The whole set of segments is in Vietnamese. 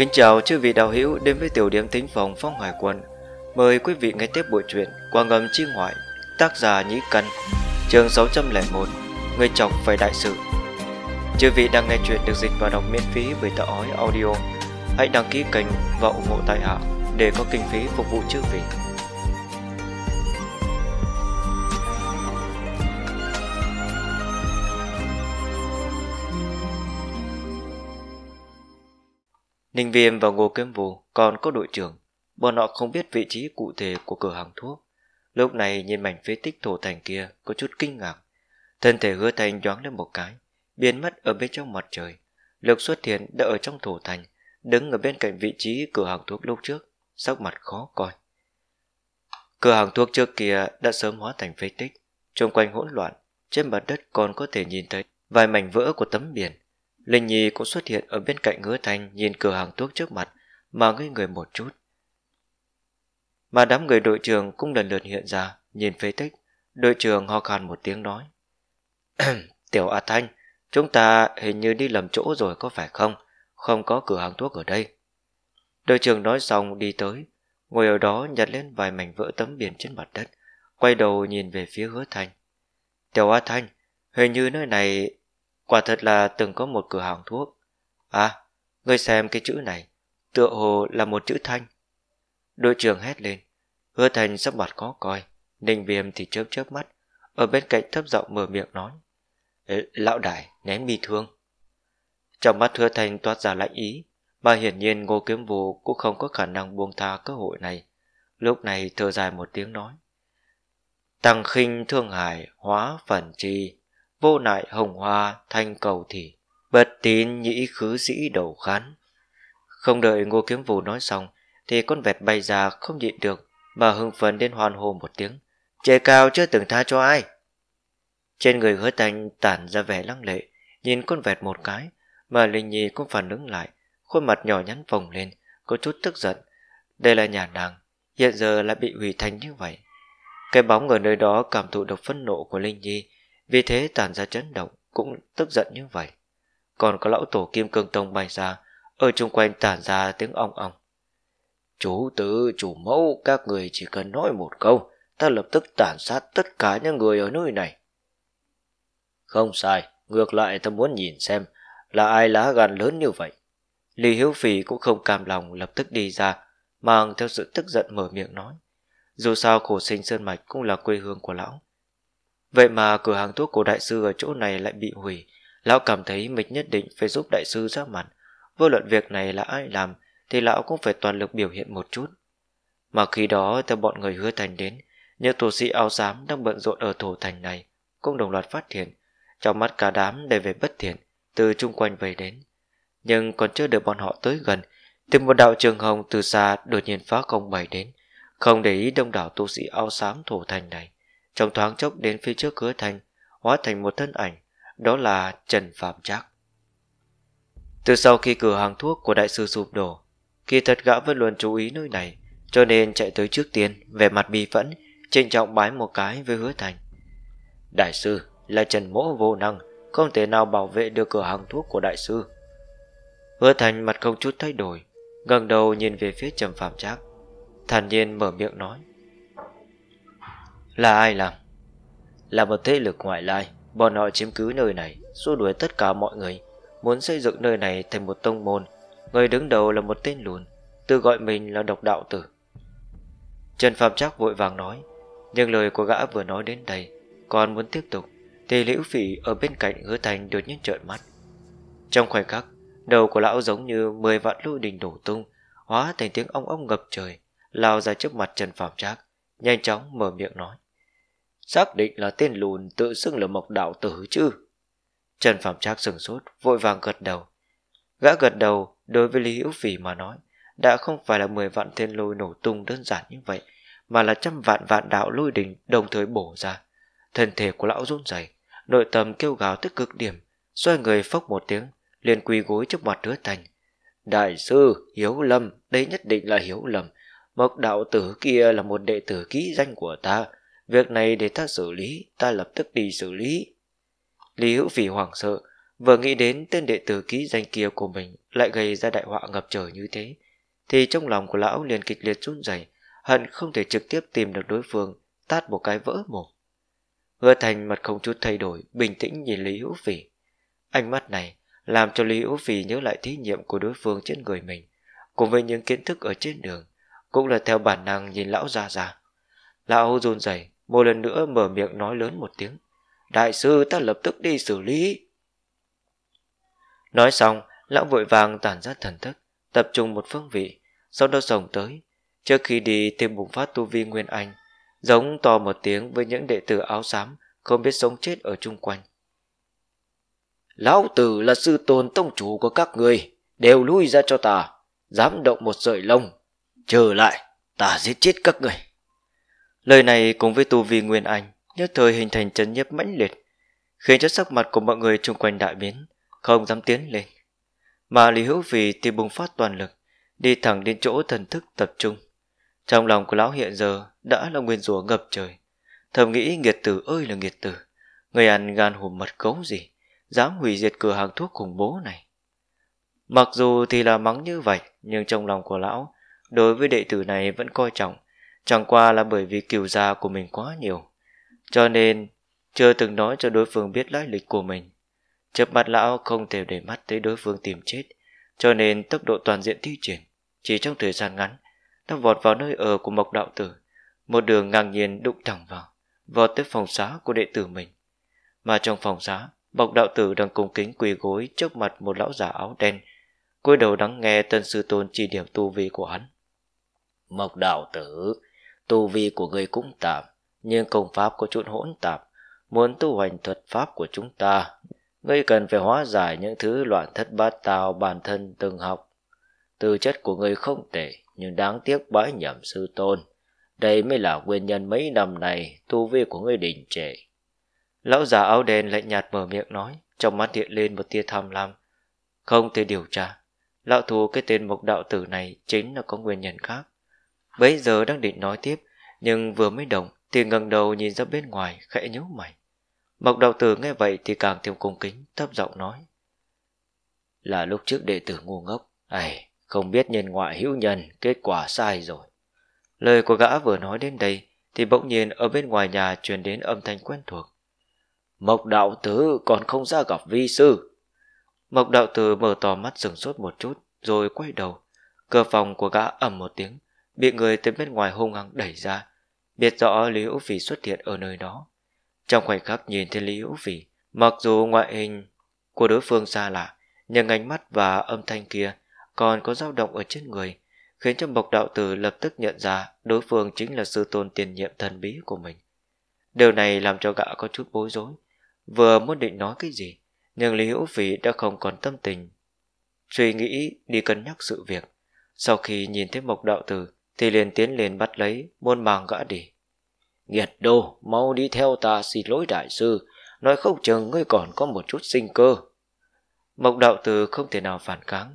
Kính chào chư vị đạo hữu đến với tiểu điểm tính phòng Phong Hải Quân. Mời quý vị nghe tiếp buổi truyện Qua ngầm chi ngoại, tác giả Nhĩ cân, chương 601, Người chồng phải đại sự. Chư vị đang nghe chuyện được dịch và đọc miễn phí bởi tạo ói audio. Hãy đăng ký kênh và ủng hộ tại hạ để có kinh phí phục vụ chư vị. Ninh Viêm và Ngô Kiếm Vũ còn có đội trưởng, bọn họ không biết vị trí cụ thể của cửa hàng thuốc. Lúc này nhìn mảnh phế tích thổ thành kia có chút kinh ngạc. Thân thể hứa thành nhoáng lên một cái, biến mất ở bên trong mặt trời. Lực xuất hiện đã ở trong thổ thành, đứng ở bên cạnh vị trí cửa hàng thuốc lúc trước, sắc mặt khó coi. Cửa hàng thuốc trước kia đã sớm hóa thành phế tích, xung quanh hỗn loạn, trên mặt đất còn có thể nhìn thấy vài mảnh vỡ của tấm biển. Linh Nhi cũng xuất hiện ở bên cạnh hứa thanh nhìn cửa hàng thuốc trước mặt mà ngây người một chút. Mà đám người đội trưởng cũng lần lượt hiện ra, nhìn phê tích, đội trưởng ho khan một tiếng nói. Tiểu A Thanh, chúng ta hình như đi lầm chỗ rồi có phải không? Không có cửa hàng thuốc ở đây. Đội trưởng nói xong đi tới, ngồi ở đó nhặt lên vài mảnh vỡ tấm biển trên mặt đất, quay đầu nhìn về phía hứa thanh. Tiểu A Thanh, hình như nơi này Quả thật là từng có một cửa hàng thuốc. À, ngươi xem cái chữ này, tựa hồ là một chữ thanh. Đội trưởng hét lên, hứa thành sắp mặt có coi, ninh viêm thì chớp chớp mắt, ở bên cạnh thấp giọng mở miệng nói. Lão đại ném bi thương. Trong mắt hứa thành toát ra lạnh ý, mà hiển nhiên ngô kiếm vũ cũng không có khả năng buông tha cơ hội này. Lúc này thở dài một tiếng nói. Tăng khinh thương hải hóa phần chi vô nại hồng hoa thanh cầu thì bất tín nhĩ khứ dĩ đầu khán không đợi ngô kiếm vũ nói xong thì con vẹt bay ra không nhịn được mà hưng phấn đến hoan hô một tiếng trời cao chưa từng tha cho ai trên người hứa thanh tản ra vẻ lăng lệ nhìn con vẹt một cái mà linh nhi cũng phản ứng lại khuôn mặt nhỏ nhắn phồng lên có chút tức giận đây là nhà nàng hiện giờ lại bị hủy thành như vậy cái bóng ở nơi đó cảm thụ được phẫn nộ của linh nhi vì thế tản ra chấn động Cũng tức giận như vậy Còn có lão tổ kim cương tông bay ra Ở chung quanh tản ra tiếng ong ong Chú tứ chủ mẫu Các người chỉ cần nói một câu Ta lập tức tàn sát tất cả những người ở nơi này Không sai Ngược lại ta muốn nhìn xem Là ai lá gan lớn như vậy Lý Hiếu Phì cũng không cam lòng lập tức đi ra Mang theo sự tức giận mở miệng nói Dù sao khổ sinh Sơn Mạch cũng là quê hương của lão Vậy mà cửa hàng thuốc của đại sư ở chỗ này lại bị hủy, lão cảm thấy mình nhất định phải giúp đại sư ra mặt. Vô luận việc này là ai làm thì lão cũng phải toàn lực biểu hiện một chút. Mà khi đó theo bọn người hứa thành đến, những tù sĩ áo xám đang bận rộn ở thổ thành này cũng đồng loạt phát hiện, trong mắt cả đám đầy về bất thiện từ chung quanh về đến. Nhưng còn chưa được bọn họ tới gần thì một đạo trường hồng từ xa đột nhiên phá không bay đến, không để ý đông đảo tu sĩ áo xám thổ thành này trong thoáng chốc đến phía trước cửa thành hóa thành một thân ảnh đó là trần phạm trác từ sau khi cửa hàng thuốc của đại sư sụp đổ kỳ thật gã vẫn luôn chú ý nơi này cho nên chạy tới trước tiên về mặt bi phẫn trịnh trọng bái một cái với hứa thành đại sư là trần mỗ vô năng không thể nào bảo vệ được cửa hàng thuốc của đại sư hứa thành mặt không chút thay đổi ngẩng đầu nhìn về phía trầm phạm trác thản nhiên mở miệng nói là ai làm? Là một thế lực ngoại lai, bọn họ chiếm cứ nơi này, xua đuổi tất cả mọi người, muốn xây dựng nơi này thành một tông môn. Người đứng đầu là một tên lùn, tự gọi mình là độc đạo tử. Trần Phạm Trác vội vàng nói, nhưng lời của gã vừa nói đến đây, còn muốn tiếp tục, thì Liễu Phỉ ở bên cạnh hứa thành đột nhiên trợn mắt. Trong khoảnh khắc, đầu của lão giống như 10 vạn lôi đình đổ tung, hóa thành tiếng ong ong ngập trời, lao ra trước mặt Trần Phạm Trác, nhanh chóng mở miệng nói xác định là tên lùn tự xưng là mộc đạo tử chứ trần phạm trác sừng sốt vội vàng gật đầu gã gật đầu đối với lý hữu phỉ mà nói đã không phải là mười vạn thiên lôi nổ tung đơn giản như vậy mà là trăm vạn vạn đạo lôi đình đồng thời bổ ra thân thể của lão run rẩy nội tâm kêu gào tức cực điểm xoay người phốc một tiếng liền quỳ gối trước mặt hứa thành đại sư hiếu lâm đây nhất định là hiếu lâm mộc đạo tử kia là một đệ tử ký danh của ta Việc này để ta xử lý, ta lập tức đi xử lý. Lý Hữu Phỉ hoảng sợ, vừa nghĩ đến tên đệ tử ký danh kia của mình lại gây ra đại họa ngập trời như thế, thì trong lòng của lão liền kịch liệt run rẩy, hận không thể trực tiếp tìm được đối phương, tát một cái vỡ mồm. Hứa Thành mặt không chút thay đổi, bình tĩnh nhìn Lý Hữu Phỉ. Ánh mắt này làm cho Lý Hữu Phỉ nhớ lại thí nghiệm của đối phương trên người mình, cùng với những kiến thức ở trên đường, cũng là theo bản năng nhìn lão ra ra. Lão run rẩy, một lần nữa mở miệng nói lớn một tiếng đại sư ta lập tức đi xử lý nói xong lão vội vàng tản ra thần thức tập trung một phương vị sau đó rồng tới trước khi đi thêm bùng phát tu vi nguyên anh giống to một tiếng với những đệ tử áo xám không biết sống chết ở chung quanh lão tử là sư tôn tông chủ của các người đều lui ra cho ta dám động một sợi lông chờ lại ta giết chết các người Lời này cùng với tu vi Nguyên Anh nhất thời hình thành chấn nhiếp mãnh liệt, khiến cho sắc mặt của mọi người chung quanh đại biến, không dám tiến lên. Mà Lý Hữu Vì thì bùng phát toàn lực, đi thẳng đến chỗ thần thức tập trung. Trong lòng của lão hiện giờ đã là nguyên rủa ngập trời. Thầm nghĩ nghiệt tử ơi là nghiệt tử, người ăn gan hùm mật cấu gì, dám hủy diệt cửa hàng thuốc khủng bố này. Mặc dù thì là mắng như vậy, nhưng trong lòng của lão, đối với đệ tử này vẫn coi trọng, chẳng qua là bởi vì kiều già của mình quá nhiều. Cho nên, chưa từng nói cho đối phương biết lai lịch của mình. Chớp mắt lão không thể để mắt tới đối phương tìm chết, cho nên tốc độ toàn diện thi triển, chỉ trong thời gian ngắn, đã vọt vào nơi ở của Mộc Đạo Tử, một đường ngang nhiên đụng thẳng vào, vọt tới phòng xá của đệ tử mình. Mà trong phòng xá, Mộc Đạo Tử đang cung kính quỳ gối trước mặt một lão giả áo đen, cúi đầu lắng nghe tân sư tôn chỉ điểm tu vi của hắn. Mộc Đạo Tử, tu vi của người cũng tạm, nhưng công pháp có chút hỗn tạp. Muốn tu hành thuật pháp của chúng ta, ngươi cần phải hóa giải những thứ loạn thất bát tào bản thân từng học. Tư chất của ngươi không tệ, nhưng đáng tiếc bãi nhậm sư tôn. Đây mới là nguyên nhân mấy năm này tu vi của ngươi đình trệ. Lão già áo đen lạnh nhạt mở miệng nói, trong mắt hiện lên một tia tham lam. Không thể điều tra. Lão thù cái tên mộc đạo tử này chính là có nguyên nhân khác. Bấy giờ đang định nói tiếp, nhưng vừa mới động thì ngẩng đầu nhìn ra bên ngoài khẽ nhíu mày. Mộc đạo tử nghe vậy thì càng thêm cung kính, thấp giọng nói. Là lúc trước đệ tử ngu ngốc, ày, không biết nhân ngoại hữu nhân, kết quả sai rồi. Lời của gã vừa nói đến đây thì bỗng nhiên ở bên ngoài nhà truyền đến âm thanh quen thuộc. Mộc đạo tử còn không ra gặp vi sư. Mộc đạo tử mở to mắt sừng sốt một chút rồi quay đầu. Cửa phòng của gã ầm một tiếng bị người từ bên ngoài hung hăng đẩy ra biết rõ lý hữu phỉ xuất hiện ở nơi đó trong khoảnh khắc nhìn thấy lý hữu phỉ mặc dù ngoại hình của đối phương xa lạ nhưng ánh mắt và âm thanh kia còn có dao động ở trên người khiến cho bộc đạo tử lập tức nhận ra đối phương chính là sư tôn tiền nhiệm thần bí của mình điều này làm cho gã có chút bối rối vừa muốn định nói cái gì nhưng lý hữu phỉ đã không còn tâm tình suy nghĩ đi cân nhắc sự việc sau khi nhìn thấy mộc đạo tử thì liền tiến lên bắt lấy, buôn màng gã đi. Nghiệt đồ, mau đi theo ta xin lỗi đại sư, nói không chừng ngươi còn có một chút sinh cơ. Mộc đạo tử không thể nào phản kháng.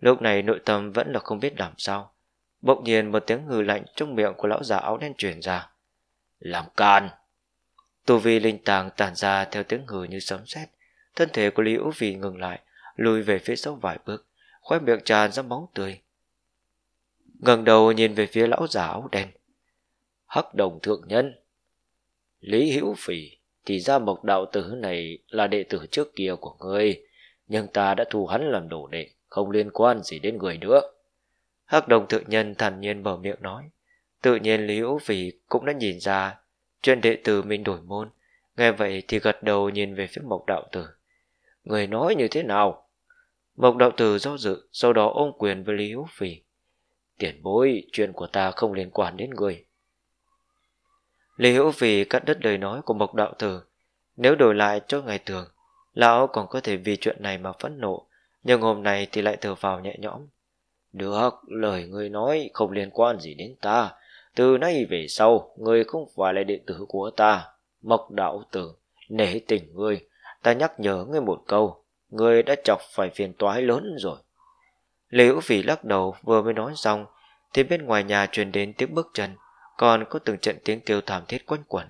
Lúc này nội tâm vẫn là không biết làm sao. Bỗng nhiên một tiếng ngừ lạnh trong miệng của lão già áo đen truyền ra. Làm can! Tu vi linh tàng tản ra theo tiếng ngừ như sấm sét Thân thể của Lý Ú Vì ngừng lại, lùi về phía sau vài bước, khoe miệng tràn ra máu tươi ngẩng đầu nhìn về phía lão già áo đen hắc đồng thượng nhân lý hữu phỉ thì ra mộc đạo tử này là đệ tử trước kia của ngươi nhưng ta đã thu hắn làm đồ đệ không liên quan gì đến người nữa hắc đồng thượng nhân thản nhiên mở miệng nói tự nhiên lý hữu phỉ cũng đã nhìn ra chuyện đệ tử mình đổi môn nghe vậy thì gật đầu nhìn về phía mộc đạo tử người nói như thế nào mộc đạo tử do dự sau đó ôm quyền với lý hữu phỉ Tiền bối, chuyện của ta không liên quan đến người. Lý Hữu Vì cắt đứt lời nói của Mộc Đạo Tử. Nếu đổi lại cho ngày thường, lão còn có thể vì chuyện này mà phẫn nộ, nhưng hôm nay thì lại thở vào nhẹ nhõm. Được, lời người nói không liên quan gì đến ta. Từ nay về sau, người không phải là đệ tử của ta. Mộc Đạo Tử, nể tình ngươi, ta nhắc nhở ngươi một câu, ngươi đã chọc phải phiền toái lớn rồi. Liễu Vĩ lắc đầu vừa mới nói xong thì bên ngoài nhà truyền đến tiếng bước chân còn có từng trận tiếng kêu thảm thiết quanh quẩn.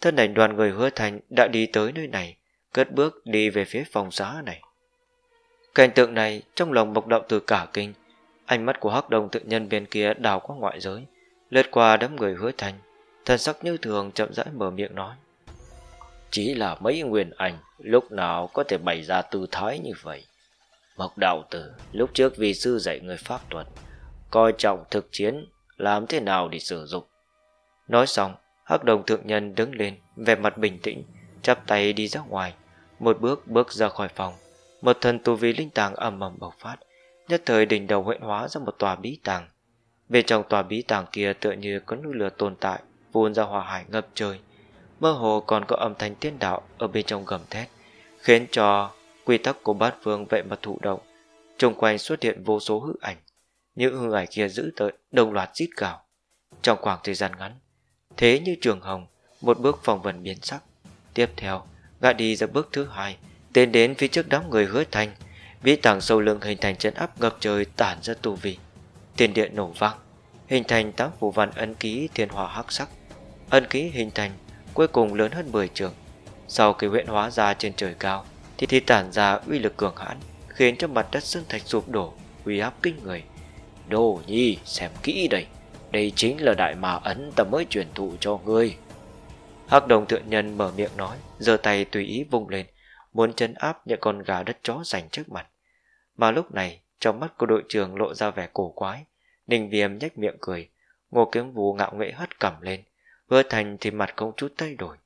Thân ảnh đoàn người hứa thành đã đi tới nơi này cất bước đi về phía phòng xá này. Cảnh tượng này trong lòng bộc động từ cả kinh ánh mắt của hắc đồng tự nhân bên kia đào qua ngoại giới lướt qua đám người hứa thành thân sắc như thường chậm rãi mở miệng nói chỉ là mấy nguyên ảnh lúc nào có thể bày ra tư thái như vậy Mộc đạo tử, lúc trước vì sư dạy người pháp thuật, coi trọng thực chiến, làm thế nào để sử dụng. Nói xong, Hắc đồng thượng nhân đứng lên, vẻ mặt bình tĩnh, chắp tay đi ra ngoài, một bước bước ra khỏi phòng. Một thần tu vi linh tàng ầm ầm bộc phát, nhất thời đỉnh đầu huyện hóa ra một tòa bí tàng. Bên trong tòa bí tàng kia tựa như có núi lửa tồn tại, vùn ra hỏa hải ngập trời. Mơ hồ còn có âm thanh tiên đạo ở bên trong gầm thét, khiến cho quy tắc của bát phương vậy mà thụ động chung quanh xuất hiện vô số hư ảnh những hư ảnh kia giữ tới đồng loạt rít gào trong khoảng thời gian ngắn thế như trường hồng một bước phòng vần biến sắc tiếp theo gã đi ra bước thứ hai tiến đến phía trước đám người hứa thành vĩ tảng sâu lưng hình thành chân áp ngập trời tản ra tù vị tiền điện nổ vang hình thành tám phủ văn ấn ký thiên hòa hắc sắc ấn ký hình thành cuối cùng lớn hơn 10 trường sau khi huyện hóa ra trên trời cao thì, thì tản ra uy lực cường hãn khiến cho mặt đất sơn thạch sụp đổ uy áp kinh người đồ nhi xem kỹ đây đây chính là đại mà ấn ta mới truyền thụ cho ngươi hắc đồng thượng nhân mở miệng nói giơ tay tùy ý vung lên muốn chấn áp những con gà đất chó dành trước mặt mà lúc này trong mắt của đội trưởng lộ ra vẻ cổ quái ninh viêm nhếch miệng cười ngô kiếm vũ ngạo nghễ hất cẩm lên hứa thành thì mặt không chút thay đổi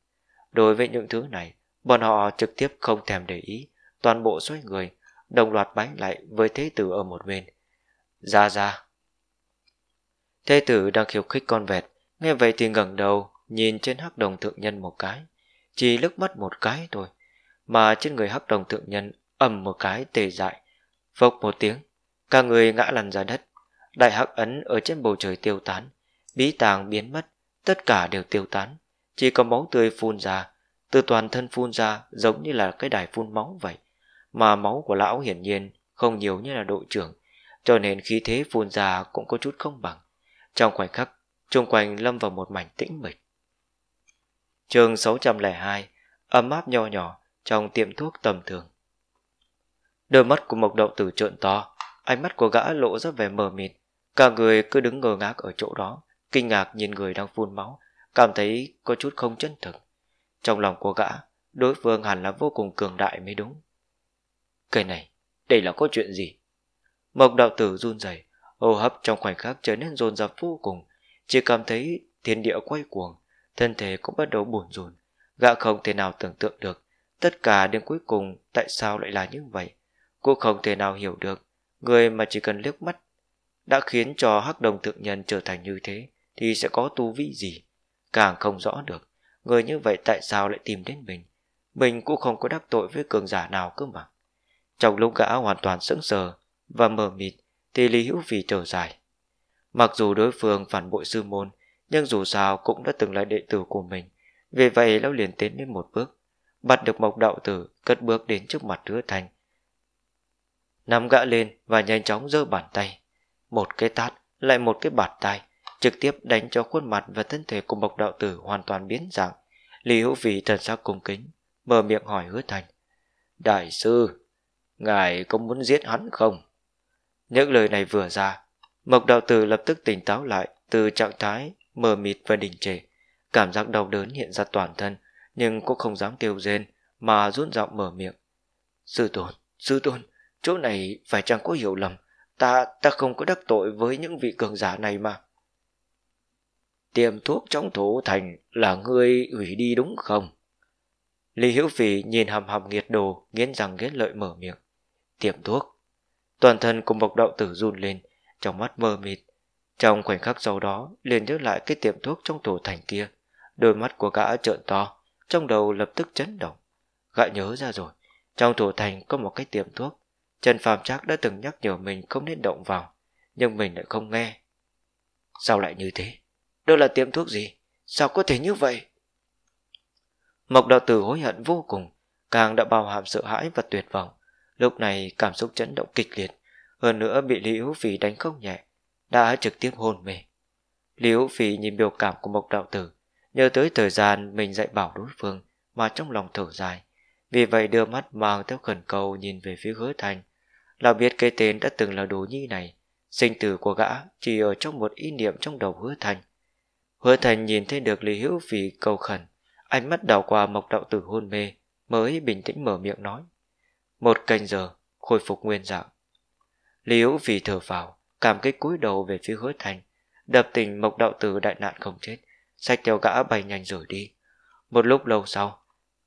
đối với những thứ này Bọn họ trực tiếp không thèm để ý, toàn bộ xoay người, đồng loạt bánh lại với thế tử ở một bên. Ra ra! Thế tử đang khiêu khích con vẹt, nghe vậy thì ngẩng đầu, nhìn trên hắc đồng thượng nhân một cái. Chỉ lướt mắt một cái thôi, mà trên người hắc đồng thượng nhân ầm một cái tề dại. Phốc một tiếng, cả người ngã lăn ra đất. Đại hắc ấn ở trên bầu trời tiêu tán, bí tàng biến mất, tất cả đều tiêu tán. Chỉ có máu tươi phun ra, từ toàn thân phun ra giống như là cái đài phun máu vậy mà máu của lão hiển nhiên không nhiều như là đội trưởng cho nên khí thế phun ra cũng có chút không bằng trong khoảnh khắc chung quanh lâm vào một mảnh tĩnh mịch chương 602 ấm áp nho nhỏ trong tiệm thuốc tầm thường đôi mắt của mộc đậu tử trợn to ánh mắt của gã lộ ra vẻ mờ mịt cả người cứ đứng ngơ ngác ở chỗ đó kinh ngạc nhìn người đang phun máu cảm thấy có chút không chân thực trong lòng của gã, đối phương hẳn là vô cùng cường đại mới đúng. Cái này, đây là có chuyện gì? Mộc đạo tử run rẩy, hô hấp trong khoảnh khắc trở nên rồn rập vô cùng, chỉ cảm thấy thiên địa quay cuồng, thân thể cũng bắt đầu buồn rùn. Gã không thể nào tưởng tượng được, tất cả đến cuối cùng tại sao lại là như vậy. Cô không thể nào hiểu được, người mà chỉ cần liếc mắt đã khiến cho hắc đồng thượng nhân trở thành như thế thì sẽ có tu vi gì, càng không rõ được. Người như vậy tại sao lại tìm đến mình Mình cũng không có đắc tội với cường giả nào cơ mà Trong lúc gã hoàn toàn sững sờ Và mờ mịt Thì Lý Hữu Vì trở dài Mặc dù đối phương phản bội sư môn Nhưng dù sao cũng đã từng là đệ tử của mình Vì vậy lão liền tiến đến một bước Bắt được mộc đạo tử Cất bước đến trước mặt hứa thành Nắm gã lên và nhanh chóng giơ bàn tay Một cái tát lại một cái bạt tay trực tiếp đánh cho khuôn mặt và thân thể của Mộc Đạo Tử hoàn toàn biến dạng. Lý Hữu vị thần sắc cung kính, mở miệng hỏi hứa thành. Đại sư, ngài có muốn giết hắn không? Những lời này vừa ra, Mộc Đạo Tử lập tức tỉnh táo lại từ trạng thái mờ mịt và đình trệ. Cảm giác đau đớn hiện ra toàn thân, nhưng cũng không dám kêu rên mà run giọng mở miệng. Sư tôn, sư tôn, chỗ này phải chẳng có hiểu lầm. Ta, ta không có đắc tội với những vị cường giả này mà tiêm thuốc trong thủ thành là ngươi ủy đi đúng không? Lý Hữu Phỉ nhìn hầm hầm nghiệt đồ, nghiến răng nghiến lợi mở miệng. Tiệm thuốc. Toàn thân cùng bộc đạo tử run lên, trong mắt mơ mịt. Trong khoảnh khắc sau đó, liền nhớ lại cái tiệm thuốc trong thủ thành kia. Đôi mắt của gã trợn to, trong đầu lập tức chấn động. Gã nhớ ra rồi, trong thủ thành có một cái tiệm thuốc. Trần Phàm Trác đã từng nhắc nhở mình không nên động vào, nhưng mình lại không nghe. Sao lại như thế? đó là tiệm thuốc gì Sao có thể như vậy Mộc đạo tử hối hận vô cùng Càng đã bao hàm sợ hãi và tuyệt vọng Lúc này cảm xúc chấn động kịch liệt Hơn nữa bị Lý Hữu Phỉ đánh không nhẹ Đã trực tiếp hôn mê Lý Hữu Phỉ nhìn biểu cảm của Mộc đạo tử Nhớ tới thời gian mình dạy bảo đối phương Mà trong lòng thở dài Vì vậy đưa mắt mang theo khẩn cầu Nhìn về phía hứa thành Là biết cái tên đã từng là đồ nhi này Sinh tử của gã chỉ ở trong một ý niệm trong đầu hứa thành Hứa Thành nhìn thấy được Lý Hữu vì cầu khẩn, ánh mắt đảo qua mộc đạo tử hôn mê, mới bình tĩnh mở miệng nói. Một canh giờ, khôi phục nguyên dạng. Lý Hữu vì thở vào, cảm kích cúi đầu về phía Hứa Thành, đập tình mộc đạo tử đại nạn không chết, sách theo gã bay nhanh rồi đi. Một lúc lâu sau,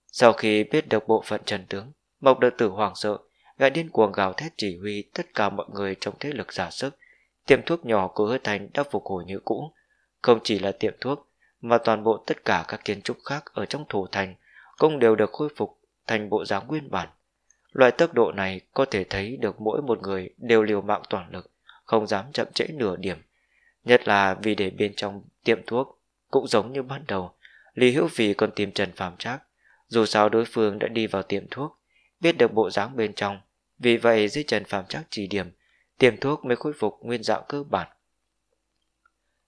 sau khi biết được bộ phận trần tướng, mộc đạo tử hoảng sợ, gã điên cuồng gào thét chỉ huy tất cả mọi người trong thế lực giả sức, tiệm thuốc nhỏ của Hứa Thành đã phục hồi như cũ, không chỉ là tiệm thuốc, mà toàn bộ tất cả các kiến trúc khác ở trong thủ thành cũng đều được khôi phục thành bộ dáng nguyên bản. Loại tốc độ này có thể thấy được mỗi một người đều liều mạng toàn lực, không dám chậm trễ nửa điểm. Nhất là vì để bên trong tiệm thuốc cũng giống như ban đầu, Lý Hữu Vì còn tìm Trần Phạm Trác. Dù sao đối phương đã đi vào tiệm thuốc, biết được bộ dáng bên trong, vì vậy dưới Trần Phạm Trác chỉ điểm, tiệm thuốc mới khôi phục nguyên dạng cơ bản.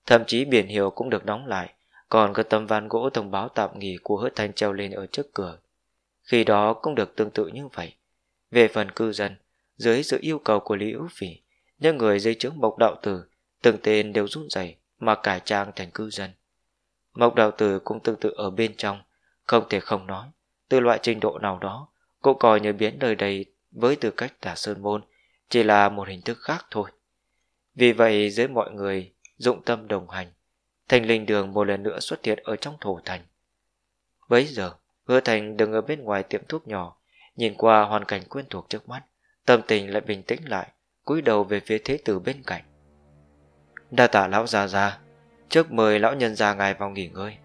Thậm chí biển hiệu cũng được đóng lại, còn có tấm ván gỗ thông báo tạm nghỉ của hứa thanh treo lên ở trước cửa. Khi đó cũng được tương tự như vậy. Về phần cư dân, dưới sự yêu cầu của Lý Úc Phỉ, những người dây chứng Mộc Đạo Tử, từng tên đều rút rẩy mà cải trang thành cư dân. Mộc Đạo Tử cũng tương tự ở bên trong, không thể không nói, từ loại trình độ nào đó, cũng coi như biến nơi đây với tư cách tả sơn môn, chỉ là một hình thức khác thôi. Vì vậy dưới mọi người dụng tâm đồng hành thành linh đường một lần nữa xuất hiện ở trong thổ thành bấy giờ hứa thành đứng ở bên ngoài tiệm thuốc nhỏ nhìn qua hoàn cảnh quen thuộc trước mắt tâm tình lại bình tĩnh lại cúi đầu về phía thế tử bên cạnh đa tả lão già già trước mời lão nhân già ngài vào nghỉ ngơi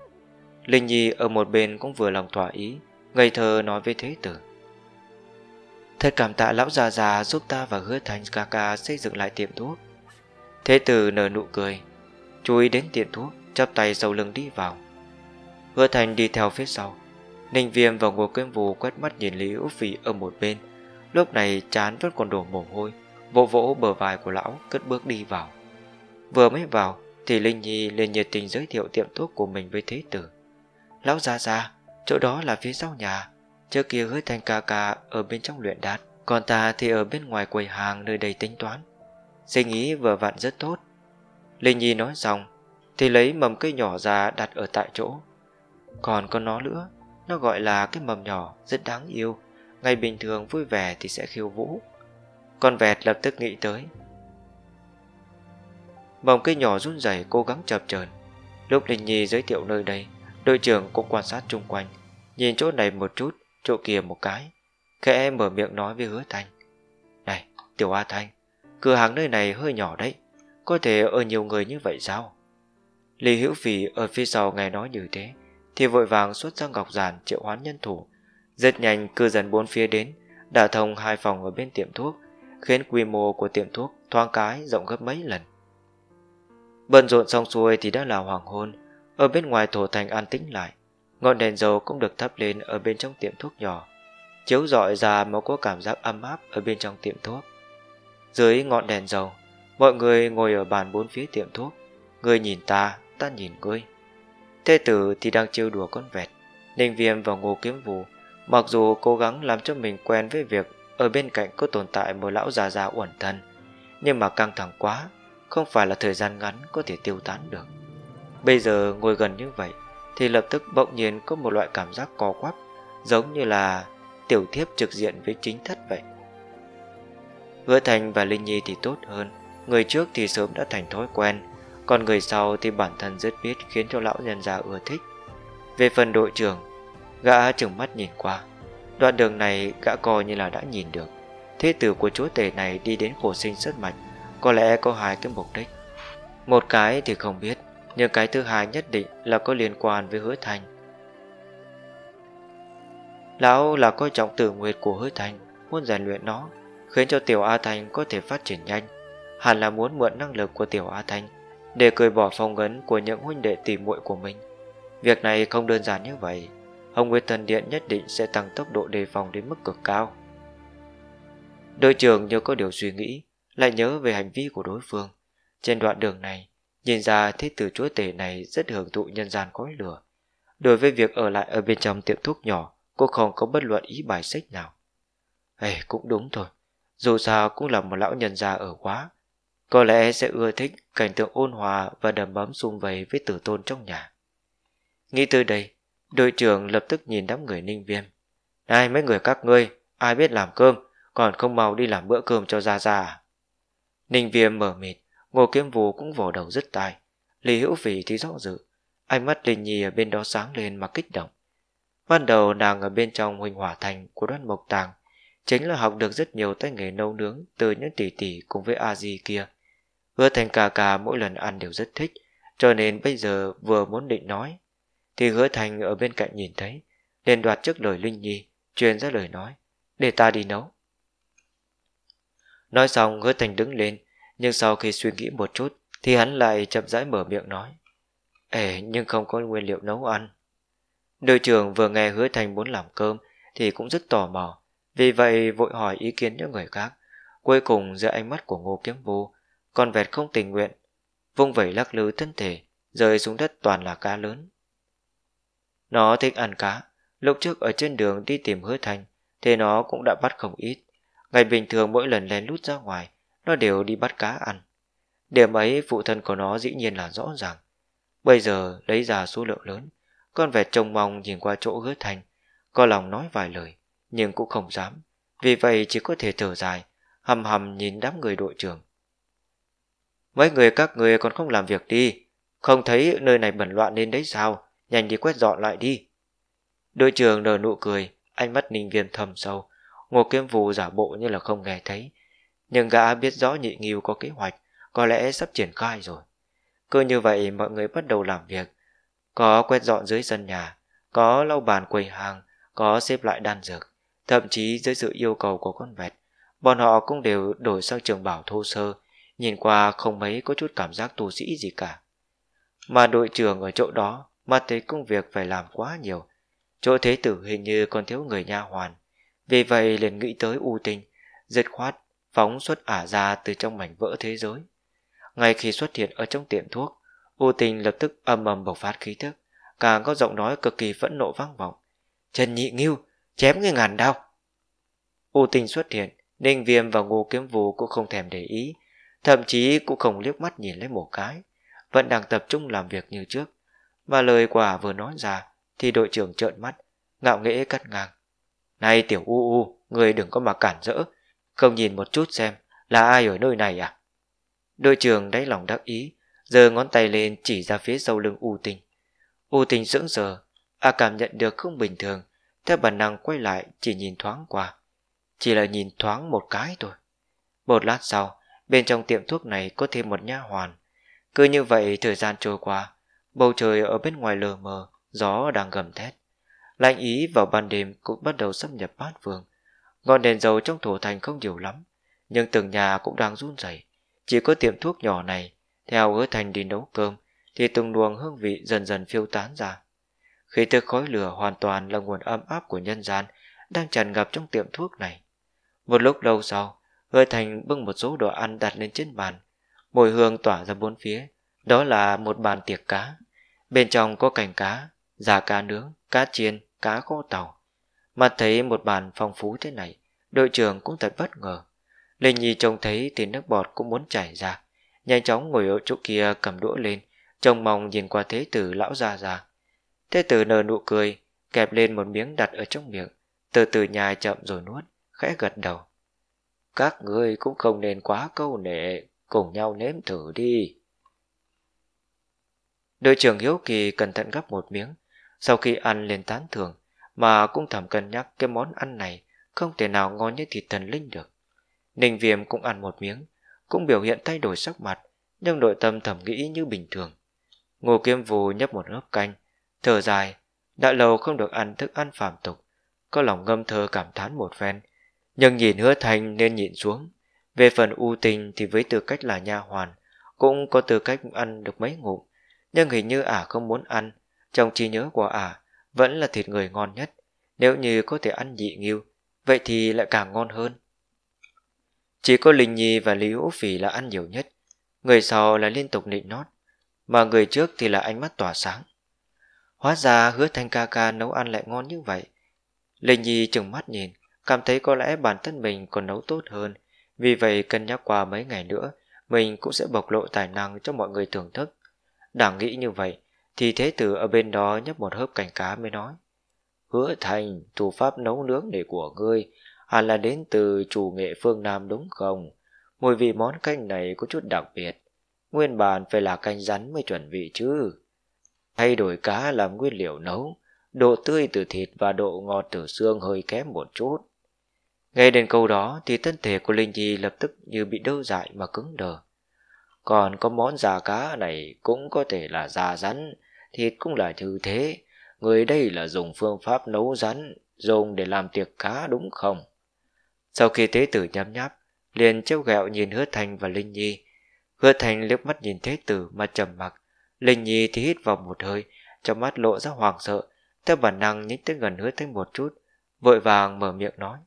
linh nhi ở một bên cũng vừa lòng thỏa ý ngây thơ nói với thế tử thật cảm tạ lão già già giúp ta và hứa thành ca ca xây dựng lại tiệm thuốc Thế tử nở nụ cười Chú ý đến tiệm thuốc Chắp tay sau lưng đi vào Hứa Thành đi theo phía sau Ninh Viêm và Ngô Quyên Vũ quét mắt nhìn Lý Úc Phỉ ở một bên Lúc này chán vẫn còn đổ mồ hôi Vỗ vỗ bờ vai của lão cất bước đi vào Vừa mới vào Thì Linh Nhi liền nhiệt tình giới thiệu tiệm thuốc của mình với thế tử Lão ra ra Chỗ đó là phía sau nhà Trước kia hứa thành ca ca ở bên trong luyện đát, Còn ta thì ở bên ngoài quầy hàng nơi đầy tính toán Suy nghĩ vừa vặn rất tốt Linh Nhi nói xong Thì lấy mầm cây nhỏ ra đặt ở tại chỗ Còn con nó nữa Nó gọi là cái mầm nhỏ rất đáng yêu Ngày bình thường vui vẻ thì sẽ khiêu vũ Con vẹt lập tức nghĩ tới Mầm cây nhỏ run rẩy cố gắng chập chờn Lúc Linh Nhi giới thiệu nơi đây Đội trưởng cũng quan sát chung quanh Nhìn chỗ này một chút Chỗ kia một cái Khẽ mở miệng nói với hứa thanh Này tiểu A Thanh Cửa hàng nơi này hơi nhỏ đấy Có thể ở nhiều người như vậy sao Lý Hữu Phỉ ở phía sau nghe nói như thế Thì vội vàng xuất ra ngọc giản triệu hoán nhân thủ Rất nhanh cư dân bốn phía đến Đã thông hai phòng ở bên tiệm thuốc Khiến quy mô của tiệm thuốc thoáng cái rộng gấp mấy lần Bận rộn xong xuôi thì đã là hoàng hôn Ở bên ngoài thổ thành an tĩnh lại Ngọn đèn dầu cũng được thắp lên ở bên trong tiệm thuốc nhỏ Chiếu rọi ra mà có cảm giác ấm áp ở bên trong tiệm thuốc dưới ngọn đèn dầu Mọi người ngồi ở bàn bốn phía tiệm thuốc Người nhìn ta, ta nhìn ngươi Thế tử thì đang trêu đùa con vẹt Ninh viêm và ngô kiếm vũ, Mặc dù cố gắng làm cho mình quen với việc Ở bên cạnh có tồn tại một lão già già uẩn thân Nhưng mà căng thẳng quá Không phải là thời gian ngắn có thể tiêu tán được Bây giờ ngồi gần như vậy Thì lập tức bỗng nhiên có một loại cảm giác co quắp Giống như là tiểu thiếp trực diện với chính thất vậy Hứa Thành và Linh Nhi thì tốt hơn Người trước thì sớm đã thành thói quen Còn người sau thì bản thân rất biết Khiến cho lão nhân già ưa thích Về phần đội trưởng Gã chừng mắt nhìn qua Đoạn đường này gã coi như là đã nhìn được Thế tử của chúa tể này đi đến khổ sinh rất mạch Có lẽ có hai cái mục đích Một cái thì không biết Nhưng cái thứ hai nhất định là có liên quan với hứa thành Lão là coi trọng tử nguyệt của hứa thành Muốn rèn luyện nó khiến cho Tiểu A Thành có thể phát triển nhanh. Hẳn là muốn mượn năng lực của Tiểu A Thành để cười bỏ phong ấn của những huynh đệ tỉ muội của mình. Việc này không đơn giản như vậy, Hồng Nguyệt Thần Điện nhất định sẽ tăng tốc độ đề phòng đến mức cực cao. Đội trưởng như có điều suy nghĩ, lại nhớ về hành vi của đối phương. Trên đoạn đường này, nhìn ra thế tử chúa tể này rất hưởng thụ nhân gian khói lửa. Đối với việc ở lại ở bên trong tiệm thuốc nhỏ, cô không có bất luận ý bài sách nào. Ê, cũng đúng thôi. Dù sao cũng là một lão nhân già ở quá Có lẽ sẽ ưa thích cảnh tượng ôn hòa Và đầm bấm xung vầy với tử tôn trong nhà Nghĩ tới đây Đội trưởng lập tức nhìn đám người ninh viêm Này mấy người các ngươi Ai biết làm cơm Còn không mau đi làm bữa cơm cho ra ra à? Ninh viêm mở mịt Ngô kiếm vù cũng vỏ đầu rất tai Lý hữu phỉ thì rõ dự Ánh mắt Linh Nhi ở bên đó sáng lên mà kích động Ban đầu nàng ở bên trong huỳnh hỏa thành của đoan mộc tàng chính là học được rất nhiều tay nghề nấu nướng từ những tỷ tỷ cùng với a di kia hứa thành cà cà mỗi lần ăn đều rất thích cho nên bây giờ vừa muốn định nói thì hứa thành ở bên cạnh nhìn thấy liền đoạt trước lời linh nhi truyền ra lời nói để ta đi nấu nói xong hứa thành đứng lên nhưng sau khi suy nghĩ một chút thì hắn lại chậm rãi mở miệng nói ề nhưng không có nguyên liệu nấu ăn đội trưởng vừa nghe hứa thành muốn làm cơm thì cũng rất tò mò vì vậy vội hỏi ý kiến những người khác Cuối cùng dưới ánh mắt của ngô kiếm vô Con vẹt không tình nguyện Vung vẩy lắc lư thân thể Rơi xuống đất toàn là cá lớn Nó thích ăn cá Lúc trước ở trên đường đi tìm hứa thành Thế nó cũng đã bắt không ít Ngày bình thường mỗi lần lén lút ra ngoài Nó đều đi bắt cá ăn Điểm ấy phụ thân của nó dĩ nhiên là rõ ràng Bây giờ lấy ra số lượng lớn Con vẹt trông mong nhìn qua chỗ hứa thành Có lòng nói vài lời nhưng cũng không dám. Vì vậy chỉ có thể thở dài, hầm hầm nhìn đám người đội trưởng. Mấy người các người còn không làm việc đi, không thấy nơi này bẩn loạn nên đấy sao, nhanh đi quét dọn lại đi. Đội trưởng nở nụ cười, ánh mắt ninh viêm thầm sâu, ngô kiếm vù giả bộ như là không nghe thấy. Nhưng gã biết rõ nhị nghiêu có kế hoạch, có lẽ sắp triển khai rồi. Cứ như vậy mọi người bắt đầu làm việc, có quét dọn dưới sân nhà, có lau bàn quầy hàng, có xếp lại đan dược. Thậm chí dưới sự yêu cầu của con vẹt, bọn họ cũng đều đổi sang trường bảo thô sơ, nhìn qua không mấy có chút cảm giác tu sĩ gì cả. Mà đội trưởng ở chỗ đó mà thấy công việc phải làm quá nhiều. Chỗ thế tử hình như còn thiếu người nha hoàn. Vì vậy liền nghĩ tới u tinh, dứt khoát, phóng xuất ả ra từ trong mảnh vỡ thế giới. Ngay khi xuất hiện ở trong tiệm thuốc, u tinh lập tức âm ầm bộc phát khí thức, càng có giọng nói cực kỳ phẫn nộ vang vọng. Trần Nhị Nghiêu, chém người ngàn đau u tinh xuất hiện ninh viêm và ngô kiếm vũ cũng không thèm để ý thậm chí cũng không liếc mắt nhìn lấy một cái vẫn đang tập trung làm việc như trước mà lời quả vừa nói ra thì đội trưởng trợn mắt ngạo nghễ cắt ngang này tiểu u u người đừng có mà cản rỡ không nhìn một chút xem là ai ở nơi này à đội trưởng đáy lòng đắc ý giơ ngón tay lên chỉ ra phía sau lưng u tinh u tinh sững sờ a à cảm nhận được không bình thường theo bản năng quay lại chỉ nhìn thoáng qua. Chỉ là nhìn thoáng một cái thôi. Một lát sau, bên trong tiệm thuốc này có thêm một nha hoàn. Cứ như vậy thời gian trôi qua, bầu trời ở bên ngoài lờ mờ, gió đang gầm thét. Lạnh ý vào ban đêm cũng bắt đầu xâm nhập bát vương. Ngọn đèn dầu trong thổ thành không nhiều lắm, nhưng từng nhà cũng đang run rẩy. Chỉ có tiệm thuốc nhỏ này, theo hứa thành đi nấu cơm, thì từng luồng hương vị dần dần phiêu tán ra. Khi tức khói lửa hoàn toàn là nguồn ấm áp của nhân gian đang tràn ngập trong tiệm thuốc này. Một lúc lâu sau, Hứa Thành bưng một số đồ ăn đặt lên trên bàn. Mùi hương tỏa ra bốn phía. Đó là một bàn tiệc cá. Bên trong có cành cá, giả cá nướng, cá chiên, cá kho tàu. mặt thấy một bàn phong phú thế này, đội trưởng cũng thật bất ngờ. Linh Nhi trông thấy thì nước bọt cũng muốn chảy ra. Nhanh chóng ngồi ở chỗ kia cầm đũa lên, trông mong nhìn qua thế tử lão già già Thế tử nở nụ cười, kẹp lên một miếng đặt ở trong miệng, từ từ nhai chậm rồi nuốt, khẽ gật đầu. Các ngươi cũng không nên quá câu nệ, cùng nhau nếm thử đi. Đội trưởng Hiếu Kỳ cẩn thận gấp một miếng, sau khi ăn lên tán thưởng, mà cũng thầm cân nhắc cái món ăn này không thể nào ngon như thịt thần linh được. Ninh Viêm cũng ăn một miếng, cũng biểu hiện thay đổi sắc mặt, nhưng nội tâm thầm nghĩ như bình thường. Ngô Kiếm Vù nhấp một hớp canh, Thở dài, đã lâu không được ăn thức ăn phàm tục, có lòng ngâm thơ cảm thán một phen. Nhưng nhìn hứa thành nên nhịn xuống. Về phần u tình thì với tư cách là nha hoàn, cũng có tư cách ăn được mấy ngụm. Nhưng hình như ả không muốn ăn, trong trí nhớ của ả vẫn là thịt người ngon nhất. Nếu như có thể ăn nhị nghiêu, vậy thì lại càng ngon hơn. Chỉ có Linh Nhi và Lý Hữu Phỉ là ăn nhiều nhất, người sau là liên tục nịnh nót, mà người trước thì là ánh mắt tỏa sáng. Hóa ra hứa thanh ca ca nấu ăn lại ngon như vậy. Linh Nhi chừng mắt nhìn, cảm thấy có lẽ bản thân mình còn nấu tốt hơn. Vì vậy cân nhắc qua mấy ngày nữa, mình cũng sẽ bộc lộ tài năng cho mọi người thưởng thức. Đảng nghĩ như vậy, thì thế tử ở bên đó nhấp một hớp cành cá mới nói. Hứa thành, thủ pháp nấu nướng này của ngươi, hẳn à là đến từ chủ nghệ phương Nam đúng không? Mùi vị món canh này có chút đặc biệt. Nguyên bản phải là canh rắn mới chuẩn vị chứ. Thay đổi cá làm nguyên liệu nấu, độ tươi từ thịt và độ ngọt từ xương hơi kém một chút. Nghe đến câu đó thì thân thể của Linh Nhi lập tức như bị đau dại mà cứng đờ. Còn có món già cá này cũng có thể là già rắn, thịt cũng là như thế. Người đây là dùng phương pháp nấu rắn, dùng để làm tiệc cá đúng không? Sau khi tế tử nhắm nháp, liền trêu ghẹo nhìn hứa thành và Linh Nhi. Hứa thành liếc mắt nhìn thế tử mà trầm mặc Linh Nhi thì hít vào một hơi, trong mắt lộ ra hoàng sợ, theo bản năng nhích tới gần hứa thanh một chút, vội vàng mở miệng nói.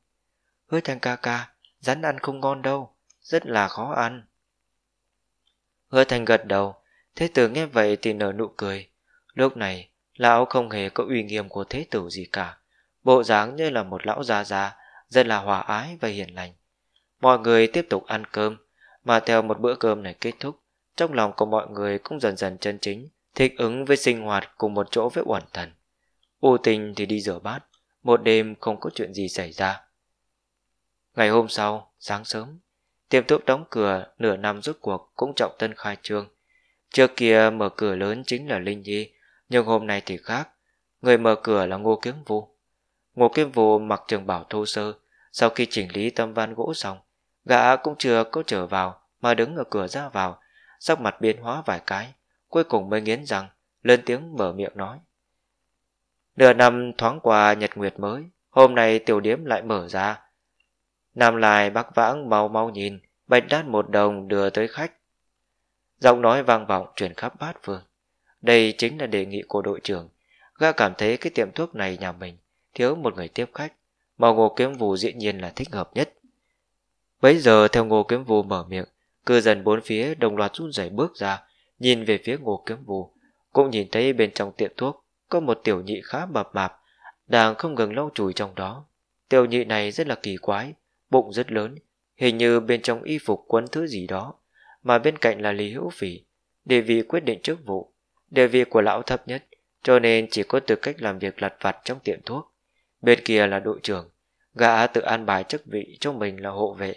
Hứa thanh ca ca, rắn ăn không ngon đâu, rất là khó ăn. Hứa thanh gật đầu, thế tử nghe vậy thì nở nụ cười. Lúc này, lão không hề có uy nghiêm của thế tử gì cả, bộ dáng như là một lão già già, rất là hòa ái và hiền lành. Mọi người tiếp tục ăn cơm, mà theo một bữa cơm này kết thúc, trong lòng của mọi người cũng dần dần chân chính, thích ứng với sinh hoạt cùng một chỗ với uẩn thần. U tình thì đi rửa bát, một đêm không có chuyện gì xảy ra. Ngày hôm sau, sáng sớm, tiệm thuốc đóng cửa nửa năm rốt cuộc cũng trọng tân khai trương. Trước kia mở cửa lớn chính là Linh Nhi, nhưng hôm nay thì khác, người mở cửa là Ngô Kiếm Vũ. Ngô Kiếm Vũ mặc trường bảo thô sơ, sau khi chỉnh lý tâm văn gỗ xong, gã cũng chưa có trở vào mà đứng ở cửa ra vào, sắc mặt biến hóa vài cái, cuối cùng mới nghiến rằng, lên tiếng mở miệng nói. Nửa năm thoáng qua nhật nguyệt mới, hôm nay tiểu điếm lại mở ra. Nam lại bác vãng mau mau nhìn, bạch đát một đồng đưa tới khách. Giọng nói vang vọng truyền khắp bát phương. Đây chính là đề nghị của đội trưởng. gã cảm thấy cái tiệm thuốc này nhà mình thiếu một người tiếp khách. mà ngô kiếm vù dĩ nhiên là thích hợp nhất. bây giờ theo ngô kiếm vù mở miệng, Cư dân bốn phía đồng loạt run rẩy bước ra, nhìn về phía ngô kiếm vù. Cũng nhìn thấy bên trong tiệm thuốc có một tiểu nhị khá mập mạp, đang không ngừng lau chùi trong đó. Tiểu nhị này rất là kỳ quái, bụng rất lớn, hình như bên trong y phục quấn thứ gì đó, mà bên cạnh là Lý Hữu Phỉ, địa vị quyết định chức vụ, đề vị của lão thấp nhất, cho nên chỉ có tư cách làm việc lặt vặt trong tiệm thuốc. Bên kia là đội trưởng, gã tự an bài chức vị cho mình là hộ vệ,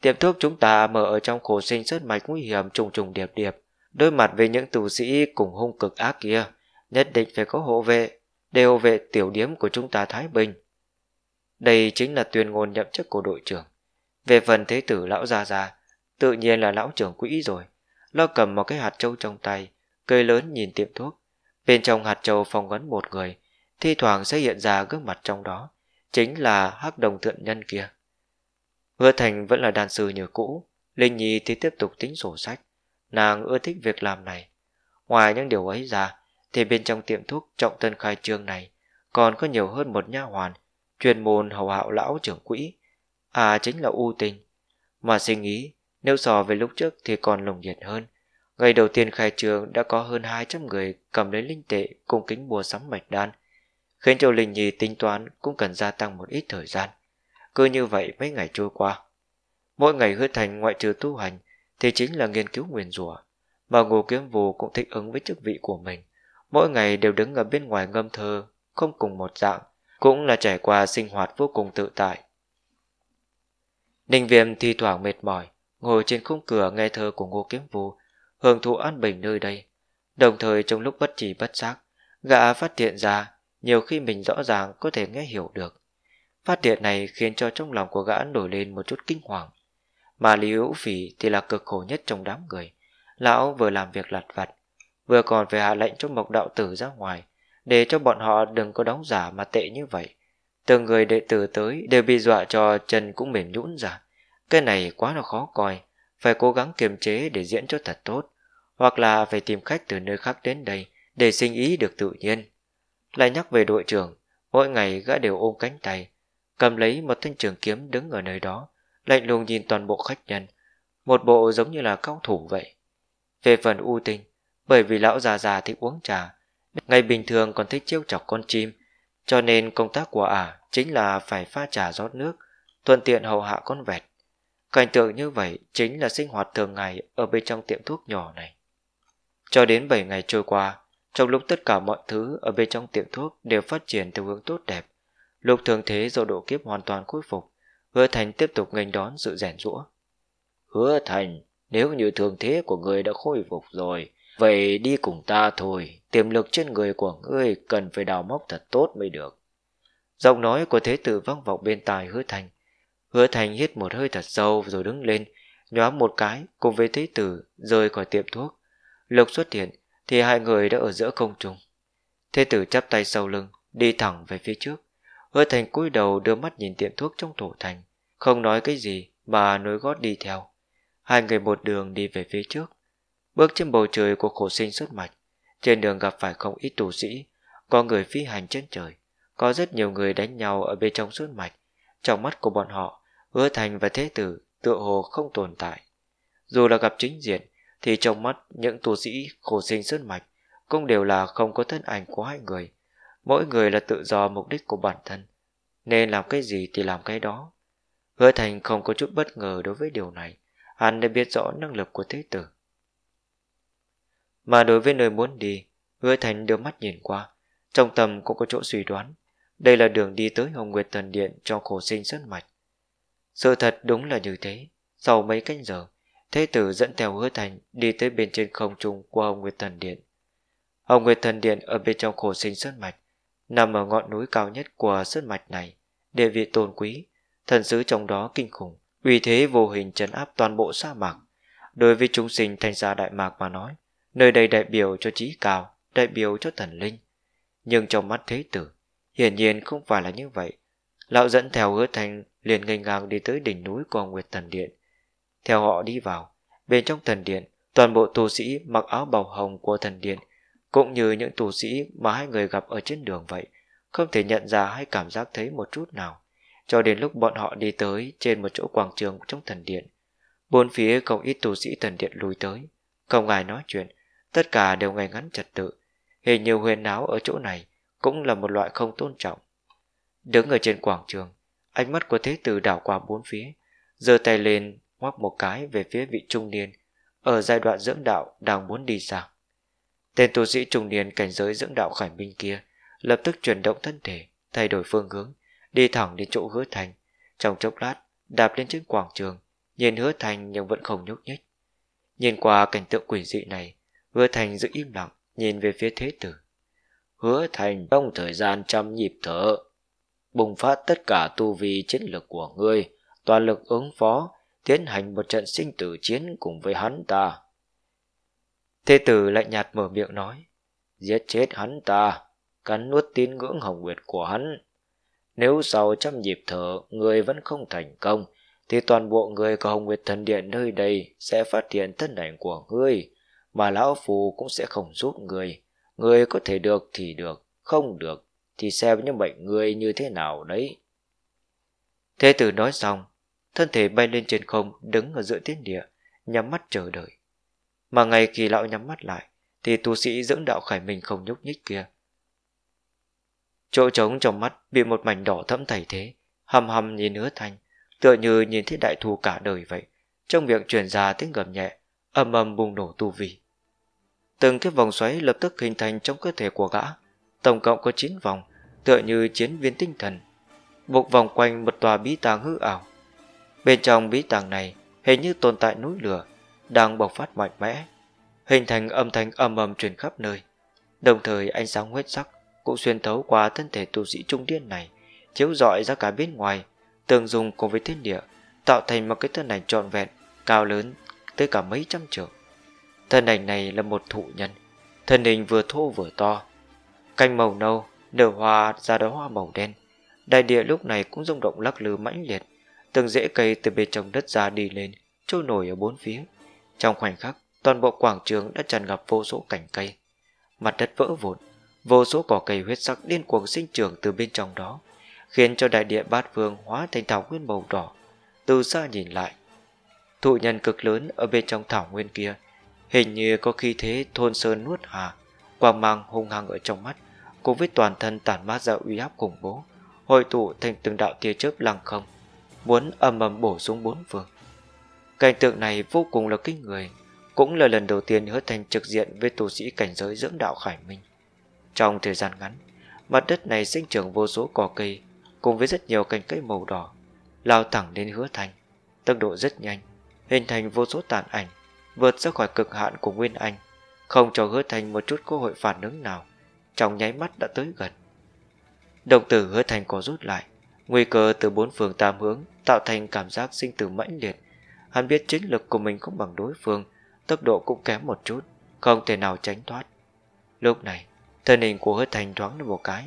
Tiệm thuốc chúng ta mở ở trong khổ sinh rất mạch nguy hiểm trùng trùng điệp điệp, đối mặt với những tù sĩ cùng hung cực ác kia, nhất định phải có hộ vệ, để hộ vệ tiểu điếm của chúng ta Thái Bình. Đây chính là tuyên ngôn nhậm chức của đội trưởng. Về phần thế tử lão già già, tự nhiên là lão trưởng quỹ rồi. Lo cầm một cái hạt trâu trong tay, cây lớn nhìn tiệm thuốc. Bên trong hạt trâu phong ấn một người, thi thoảng sẽ hiện ra gương mặt trong đó. Chính là hắc đồng thượng nhân kia. Hứa Thành vẫn là đàn sư như cũ, Linh Nhi thì tiếp tục tính sổ sách. Nàng ưa thích việc làm này. Ngoài những điều ấy ra, thì bên trong tiệm thuốc trọng tân khai trương này còn có nhiều hơn một nha hoàn, chuyên môn hầu hạo lão trưởng quỹ, à chính là U Tình. Mà suy nghĩ, nếu so với lúc trước thì còn lồng nhiệt hơn. Ngày đầu tiên khai trương đã có hơn 200 người cầm lấy linh tệ cung kính mua sắm mạch đan, khiến cho Linh Nhi tính toán cũng cần gia tăng một ít thời gian. Cứ như vậy mấy ngày trôi qua. Mỗi ngày hứa thành ngoại trừ tu hành thì chính là nghiên cứu nguyền rủa mà ngô kiếm vù cũng thích ứng với chức vị của mình. Mỗi ngày đều đứng ở bên ngoài ngâm thơ, không cùng một dạng, cũng là trải qua sinh hoạt vô cùng tự tại. Ninh viêm thi thoảng mệt mỏi, ngồi trên khung cửa nghe thơ của ngô kiếm vù, hưởng thụ an bình nơi đây. Đồng thời trong lúc bất trì bất giác, gã phát hiện ra nhiều khi mình rõ ràng có thể nghe hiểu được. Phát hiện này khiến cho trong lòng của gã nổi lên một chút kinh hoàng. Mà Lý Hữu Phỉ thì là cực khổ nhất trong đám người. Lão vừa làm việc lặt vặt, vừa còn phải hạ lệnh cho mộc đạo tử ra ngoài, để cho bọn họ đừng có đóng giả mà tệ như vậy. Từng người đệ tử tới đều bị dọa cho chân cũng mềm nhũn ra. Cái này quá là khó coi, phải cố gắng kiềm chế để diễn cho thật tốt, hoặc là phải tìm khách từ nơi khác đến đây để sinh ý được tự nhiên. Lại nhắc về đội trưởng, mỗi ngày gã đều ôm cánh tay, cầm lấy một thanh trường kiếm đứng ở nơi đó, lạnh lùng nhìn toàn bộ khách nhân, một bộ giống như là cao thủ vậy. Về phần ưu tinh bởi vì lão già già thích uống trà, ngày bình thường còn thích chiêu chọc con chim, cho nên công tác của ả chính là phải pha trà rót nước, thuận tiện hầu hạ con vẹt. Cảnh tượng như vậy chính là sinh hoạt thường ngày ở bên trong tiệm thuốc nhỏ này. Cho đến 7 ngày trôi qua, trong lúc tất cả mọi thứ ở bên trong tiệm thuốc đều phát triển theo hướng tốt đẹp, lục thường thế do độ kiếp hoàn toàn khôi phục, Hứa Thành tiếp tục nghênh đón sự rèn rũa. Hứa Thành, nếu như thường thế của người đã khôi phục rồi, vậy đi cùng ta thôi, tiềm lực trên người của ngươi cần phải đào móc thật tốt mới được. Giọng nói của thế tử vang vọng bên tai Hứa Thành. Hứa Thành hít một hơi thật sâu rồi đứng lên, nhoáng một cái cùng với thế tử rời khỏi tiệm thuốc. lục xuất hiện thì hai người đã ở giữa không trung. Thế tử chắp tay sau lưng, đi thẳng về phía trước. Hứa Thành cúi đầu đưa mắt nhìn tiệm thuốc trong thủ thành, không nói cái gì mà nối gót đi theo. Hai người một đường đi về phía trước. Bước trên bầu trời của khổ sinh xuất mạch, trên đường gặp phải không ít tù sĩ, có người phi hành trên trời, có rất nhiều người đánh nhau ở bên trong xuất mạch. Trong mắt của bọn họ, Hứa Thành và Thế Tử tựa hồ không tồn tại. Dù là gặp chính diện, thì trong mắt những tù sĩ khổ sinh xuất mạch cũng đều là không có thân ảnh của hai người mỗi người là tự do mục đích của bản thân, nên làm cái gì thì làm cái đó. Hứa Thành không có chút bất ngờ đối với điều này, hắn đã biết rõ năng lực của thế tử. Mà đối với nơi muốn đi, Hứa Thành đưa mắt nhìn qua, trong tâm cũng có chỗ suy đoán, đây là đường đi tới Hồng Nguyệt Thần Điện cho khổ sinh sất mạch. Sự thật đúng là như thế, sau mấy canh giờ, Thế tử dẫn theo hứa thành đi tới bên trên không trung của Hồng Nguyệt Thần Điện. Hồng Nguyệt Thần Điện ở bên trong khổ sinh sơn mạch Nằm ở ngọn núi cao nhất của sơn mạch này, địa vị tôn quý, thần sứ trong đó kinh khủng, uy thế vô hình trấn áp toàn bộ sa mạc. Đối với chúng sinh thành ra Đại Mạc mà nói, nơi đây đại biểu cho trí cao, đại biểu cho thần linh. Nhưng trong mắt thế tử, hiển nhiên không phải là như vậy. Lão dẫn theo hứa thành liền ngây ngang đi tới đỉnh núi của Nguyệt Thần Điện. Theo họ đi vào, bên trong thần điện, toàn bộ tu sĩ mặc áo bào hồng của thần điện cũng như những tù sĩ mà hai người gặp ở trên đường vậy, không thể nhận ra hay cảm giác thấy một chút nào, cho đến lúc bọn họ đi tới trên một chỗ quảng trường trong thần điện. Bốn phía không ít tù sĩ thần điện lùi tới, không ai nói chuyện, tất cả đều ngay ngắn trật tự. Hình như huyền náo ở chỗ này cũng là một loại không tôn trọng. Đứng ở trên quảng trường, ánh mắt của thế tử đảo qua bốn phía, giơ tay lên ngoắc một cái về phía vị trung niên, ở giai đoạn dưỡng đạo đang muốn đi ra. Tên tu sĩ trung niên cảnh giới dưỡng đạo khải minh kia lập tức chuyển động thân thể, thay đổi phương hướng, đi thẳng đến chỗ hứa thành. Trong chốc lát, đạp lên trên quảng trường, nhìn hứa thành nhưng vẫn không nhúc nhích. Nhìn qua cảnh tượng quỷ dị này, hứa thành giữ im lặng, nhìn về phía thế tử. Hứa thành trong thời gian trăm nhịp thở, bùng phát tất cả tu vi chiến lực của ngươi, toàn lực ứng phó, tiến hành một trận sinh tử chiến cùng với hắn ta. Thế tử lại nhạt mở miệng nói. Giết chết hắn ta, cắn nuốt tín ngưỡng hồng nguyệt của hắn. Nếu sau trăm nhịp thở, người vẫn không thành công, thì toàn bộ người của Hồng Nguyệt Thần Điện nơi đây sẽ phát hiện thân ảnh của ngươi, mà Lão Phù cũng sẽ không giúp người. Người có thể được thì được, không được thì xem những bệnh người như thế nào đấy. Thế tử nói xong, thân thể bay lên trên không, đứng ở giữa tiết địa, nhắm mắt chờ đợi mà ngày kỳ lão nhắm mắt lại thì tu sĩ dưỡng đạo khải mình không nhúc nhích kia chỗ trống trong mắt bị một mảnh đỏ thẫm thay thế hầm hầm nhìn hứa thanh tựa như nhìn thấy đại thù cả đời vậy trong miệng truyền ra tiếng gầm nhẹ âm âm bùng nổ tu vi từng cái vòng xoáy lập tức hình thành trong cơ thể của gã tổng cộng có 9 vòng tựa như chiến viên tinh thần buộc vòng quanh một tòa bí tàng hư ảo bên trong bí tàng này hình như tồn tại núi lửa đang bộc phát mạnh mẽ, hình thành âm thanh âm ầm truyền khắp nơi. Đồng thời ánh sáng huyết sắc cũng xuyên thấu qua thân thể tu sĩ trung điên này, chiếu rọi ra cả bên ngoài, tường dùng cùng với thiên địa, tạo thành một cái thân ảnh trọn vẹn, cao lớn tới cả mấy trăm trượng. Thân ảnh này là một thụ nhân, thân hình vừa thô vừa to, canh màu nâu, nở hoa ra đó hoa màu đen. Đại địa lúc này cũng rung động lắc lư mãnh liệt, từng rễ cây từ bên trong đất ra đi lên, trôi nổi ở bốn phía. Trong khoảnh khắc, toàn bộ quảng trường đã tràn ngập vô số cảnh cây. Mặt đất vỡ vụn, vô số cỏ cây huyết sắc điên cuồng sinh trưởng từ bên trong đó, khiến cho đại địa bát vương hóa thành thảo nguyên màu đỏ. Từ xa nhìn lại, thụ nhân cực lớn ở bên trong thảo nguyên kia, hình như có khi thế thôn sơn nuốt hà, quang mang hung hăng ở trong mắt, cùng với toàn thân tản mát ra uy áp khủng bố, hội tụ thành từng đạo tia chớp lăng không, muốn ầm ầm bổ xuống bốn phương. Cảnh tượng này vô cùng là kinh người, cũng là lần đầu tiên hứa thành trực diện với tu sĩ cảnh giới dưỡng đạo Khải Minh. Trong thời gian ngắn, mặt đất này sinh trưởng vô số cỏ cây, cùng với rất nhiều cành cây màu đỏ, lao thẳng đến hứa thành, tốc độ rất nhanh, hình thành vô số tàn ảnh, vượt ra khỏi cực hạn của Nguyên Anh, không cho hứa thành một chút cơ hội phản ứng nào, trong nháy mắt đã tới gần. Đồng tử hứa thành có rút lại, nguy cơ từ bốn phường tam hướng tạo thành cảm giác sinh tử mãnh liệt, Hắn biết chiến lực của mình không bằng đối phương, tốc độ cũng kém một chút, không thể nào tránh thoát. Lúc này, thân hình của hứa thành thoáng lên một cái,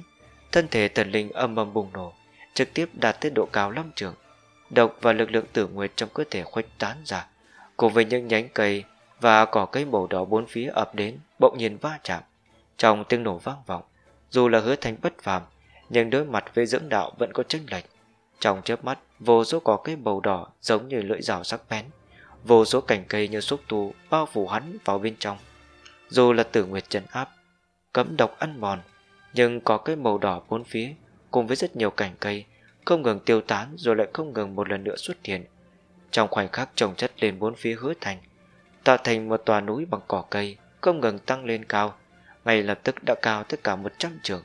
thân thể thần linh âm âm bùng nổ, trực tiếp đạt tới độ cao lăm trường. Độc và lực lượng tử nguyệt trong cơ thể khuếch tán ra, cùng với những nhánh cây và cỏ cây màu đỏ bốn phía ập đến bỗng nhiên va chạm. Trong tiếng nổ vang vọng, dù là hứa thành bất phàm, nhưng đối mặt với dưỡng đạo vẫn có chênh lệch. Trong chớp mắt, vô số có cây màu đỏ giống như lưỡi rào sắc bén. Vô số cành cây như xúc tu bao phủ hắn vào bên trong. Dù là tử nguyệt trần áp, cấm độc ăn mòn, nhưng có cây màu đỏ bốn phía cùng với rất nhiều cành cây không ngừng tiêu tán rồi lại không ngừng một lần nữa xuất hiện. Trong khoảnh khắc trồng chất lên bốn phía hứa thành, tạo thành một tòa núi bằng cỏ cây không ngừng tăng lên cao, ngay lập tức đã cao tất cả 100 trường.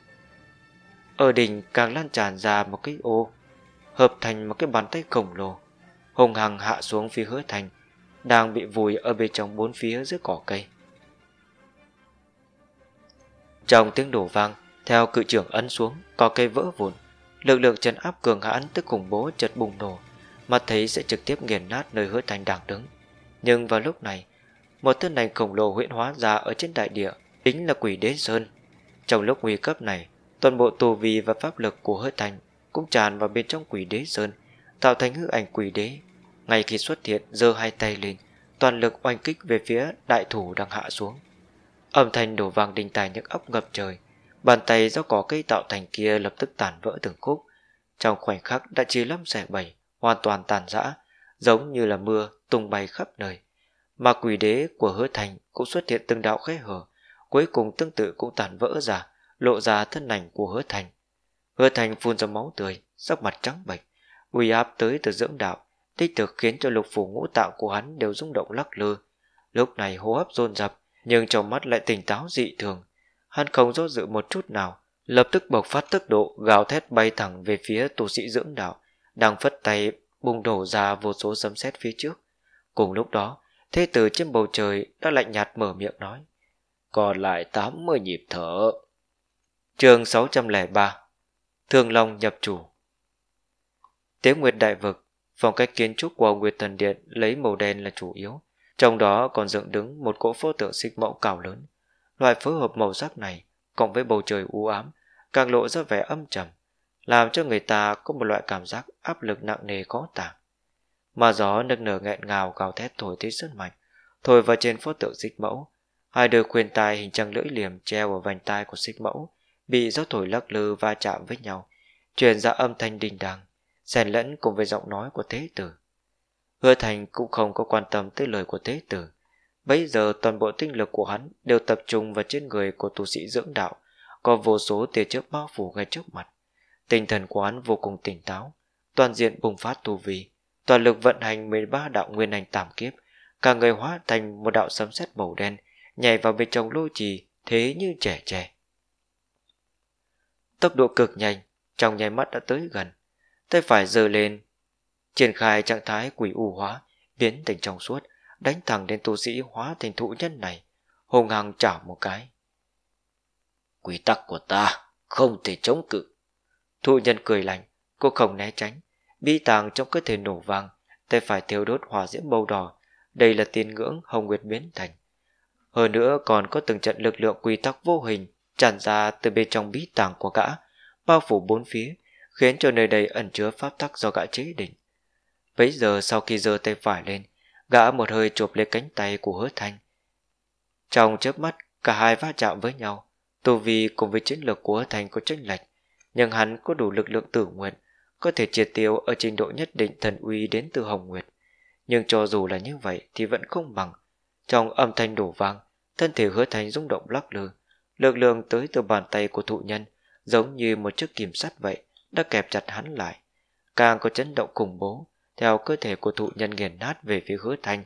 Ở đỉnh càng lan tràn ra một cái ô hợp thành một cái bàn tay khổng lồ hùng hằng hạ xuống phía hứa thành đang bị vùi ở bên trong bốn phía giữa cỏ cây trong tiếng đổ vang theo cự trưởng ấn xuống cỏ cây vỡ vụn lực lượng trấn áp cường hãn tức khủng bố chợt bùng nổ mà thấy sẽ trực tiếp nghiền nát nơi hứa thành đang đứng nhưng vào lúc này một thân ảnh khổng lồ huyễn hóa ra ở trên đại địa chính là quỷ đế sơn trong lúc nguy cấp này toàn bộ tù vi và pháp lực của hứa thành cũng tràn vào bên trong quỷ đế sơn tạo thành hư ảnh quỷ đế ngay khi xuất hiện giơ hai tay lên toàn lực oanh kích về phía đại thủ đang hạ xuống âm thanh đổ vàng đình tài những ốc ngập trời bàn tay do cỏ cây tạo thành kia lập tức tàn vỡ từng khúc trong khoảnh khắc đã chia lâm xẻ bảy hoàn toàn tàn rã giống như là mưa tung bay khắp nơi mà quỷ đế của hứa thành cũng xuất hiện từng đạo khẽ hở cuối cùng tương tự cũng tàn vỡ ra lộ ra thân ảnh của hứa thành Hứa thành phun ra máu tươi, sắc mặt trắng bệch, uy áp tới từ dưỡng đạo, tích thực khiến cho lục phủ ngũ tạng của hắn đều rung động lắc lư. Lúc này hô hấp dồn dập, nhưng trong mắt lại tỉnh táo dị thường. Hắn không do dự một chút nào, lập tức bộc phát tức độ, gào thét bay thẳng về phía tu sĩ dưỡng đạo, đang phất tay bùng đổ ra vô số sấm sét phía trước. Cùng lúc đó, thế tử trên bầu trời đã lạnh nhạt mở miệng nói. Còn lại 80 nhịp thở. Trường 603 Thương Long nhập chủ tế Nguyệt Đại Vực Phong cách kiến trúc của Nguyệt Thần Điện lấy màu đen là chủ yếu Trong đó còn dựng đứng một cỗ phô tượng xích mẫu cao lớn Loại phối hợp màu sắc này Cộng với bầu trời u ám Càng lộ ra vẻ âm trầm Làm cho người ta có một loại cảm giác áp lực nặng nề khó tả Mà gió nâng nở nghẹn ngào gào thét thổi tới rất mạnh Thổi vào trên pho tượng xích mẫu Hai đôi khuyên tai hình trăng lưỡi liềm treo ở vành tai của xích mẫu bị gió thổi lắc lư va chạm với nhau truyền ra âm thanh đình đàng xen lẫn cùng với giọng nói của thế tử hứa thành cũng không có quan tâm tới lời của thế tử bấy giờ toàn bộ tinh lực của hắn đều tập trung vào trên người của tu sĩ dưỡng đạo có vô số tia chớp bao phủ ngay trước mặt tinh thần của hắn vô cùng tỉnh táo toàn diện bùng phát tu vi toàn lực vận hành 13 đạo nguyên hành tam kiếp cả người hóa thành một đạo sấm sét màu đen nhảy vào bên trong lô trì thế như trẻ trẻ Tốc độ cực nhanh, trong nháy mắt đã tới gần. Tay phải giơ lên, triển khai trạng thái quỷ u hóa, biến thành trong suốt, đánh thẳng đến tu sĩ hóa thành thụ nhân này. Hùng hằng chảo một cái. Quy tắc của ta không thể chống cự. Thụ nhân cười lạnh, cô không né tránh. Bi tàng trong cơ thể nổ vàng, tay phải thiêu đốt hỏa diễm màu đỏ. Đây là tiền ngưỡng Hồng Nguyệt biến thành. Hơn nữa còn có từng trận lực lượng quy tắc vô hình tràn ra từ bên trong bí tàng của gã, bao phủ bốn phía, khiến cho nơi đây ẩn chứa pháp tắc do gã chế định. Bấy giờ sau khi giơ tay phải lên, gã một hơi chụp lấy cánh tay của hứa thanh. Trong chớp mắt, cả hai va chạm với nhau, tu vi cùng với chiến lược của hứa thanh có chênh lệch, nhưng hắn có đủ lực lượng tử nguyện, có thể triệt tiêu ở trình độ nhất định thần uy đến từ Hồng Nguyệt. Nhưng cho dù là như vậy thì vẫn không bằng. Trong âm thanh đổ vang, thân thể hứa thanh rung động lắc lư, Lực lượng tới từ bàn tay của thụ nhân giống như một chiếc kìm sắt vậy đã kẹp chặt hắn lại. Càng có chấn động khủng bố theo cơ thể của thụ nhân nghiền nát về phía hứa thanh.